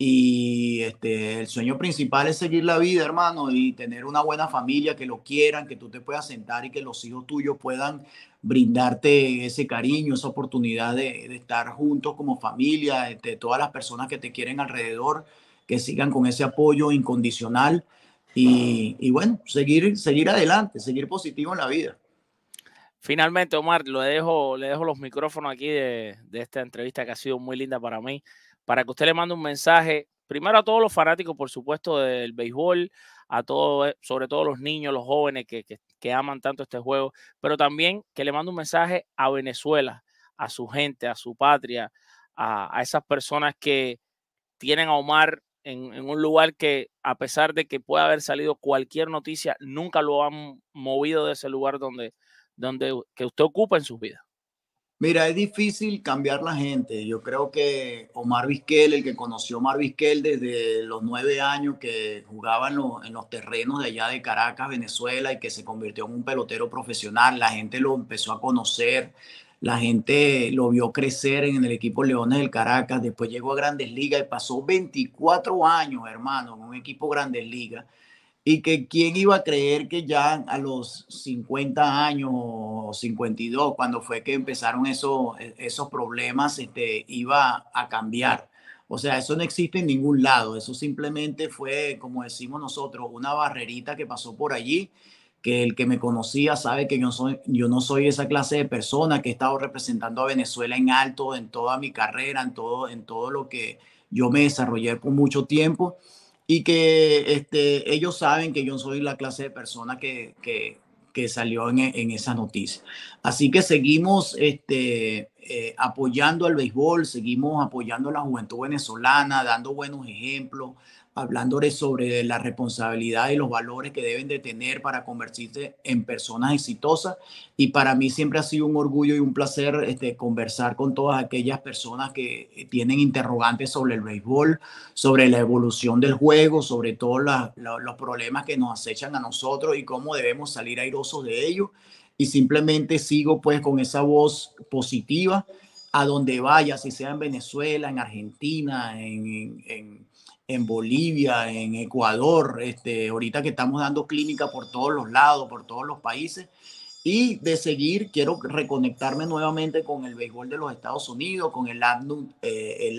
Y este, el sueño principal es seguir la vida, hermano, y tener una buena familia, que lo quieran, que tú te puedas sentar y que los hijos tuyos puedan brindarte ese cariño, esa oportunidad de, estar juntos como familia, de este, todas las personas que te quieren alrededor, que sigan con ese apoyo incondicional y, y bueno, seguir, seguir adelante, seguir positivo en la vida. Finalmente, Omar, le dejo, le dejo los micrófonos aquí de, esta entrevista que ha sido muy linda para mí, para que usted le mande un mensaje, primero a todos los fanáticos, por supuesto, del béisbol, a todos, eh, sobre todo los niños, los jóvenes que, aman tanto este juego, pero también que le mande un mensaje a Venezuela, a su gente, a su patria, a, esas personas que tienen a Omar en, en, un lugar que, a pesar de que pueda haber salido cualquier noticia, nunca lo han movido de ese lugar donde donde, que usted ocupa en su vida? Mira, es difícil cambiar la gente. Yo creo que Omar Vizquel, el que conoció a Omar Vizquel desde los nueve años que jugaba en, en, los terrenos de allá de Caracas, Venezuela, y que se convirtió en un pelotero profesional, la gente lo empezó a conocer, la gente lo vio crecer en el equipo Leones del Caracas, después llegó a Grandes Ligas y pasó 24 años, hermano, en un equipo Grandes Ligas y que quién iba a creer que ya a los 50 años o 52, cuando fue que empezaron esos, e, esos problemas, este, iba a cambiar. O sea, eso no existe en ningún lado, eso simplemente fue, como decimos nosotros, una barrerita que pasó por allí, que el que me conocía sabe que yo, soy, yo no soy esa clase de persona que he estado representando a Venezuela en alto en toda mi carrera, en todo, en todo lo que yo me desarrollé por mucho tiempo y que este, ellos saben que yo soy la clase de persona que, que, salió e, en, esa noticia. Así que seguimos este, eh, apoyando al béisbol, seguimos apoyando a la juventud venezolana, dando buenos ejemplos, hablándoles sobre la responsabilidad y los valores que deben de tener para convertirse en personas exitosas. Y para mí siempre ha sido un orgullo y un placer este, conversar con todas aquellas personas que eh, tienen interrogantes sobre el béisbol, sobre la evolución del juego, sobre todos los problemas que nos acechan a nosotros y cómo debemos salir airosos de ellos. Y simplemente sigo pues con esa voz positiva a donde vaya, si sea en Venezuela, en Argentina, en, en en Bolivia, en Ecuador, este, ahorita que estamos dando clínica por todos los lados, por todos los países. Y de seguir, quiero reconectarme nuevamente con el béisbol de los Estados Unidos, con el, eh,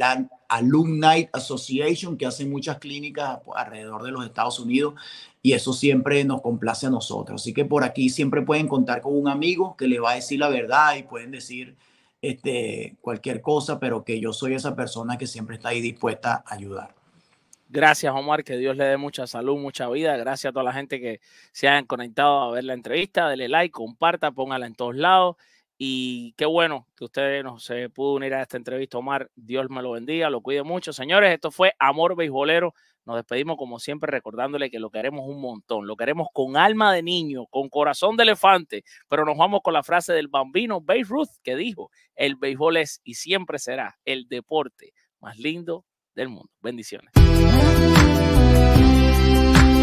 Alumni Association, que hace muchas clínicas alrededor de los Estados Unidos. Y eso siempre nos complace a nosotros. Así que por aquí siempre pueden contar con un amigo que le va a decir la verdad y pueden decir este, cualquier cosa, pero que yo soy esa persona que siempre está ahí dispuesta a ayudar. Gracias, Omar, que Dios le dé mucha salud, mucha vida. Gracias a toda la gente que se hayan conectado a ver la entrevista. Dele like, comparta, póngala en todos lados. Y qué bueno que ustedes nos se pudo unir a esta entrevista, Omar. Dios me lo bendiga, lo cuide mucho. Señores, esto fue Amor Beisbolero. Nos despedimos como siempre recordándole que lo queremos un montón, lo queremos con alma de niño, con corazón de elefante, pero nos vamos con la frase del bambino Babe Ruth que dijo, el béisbol es y siempre será el deporte más lindo del mundo. Bendiciones.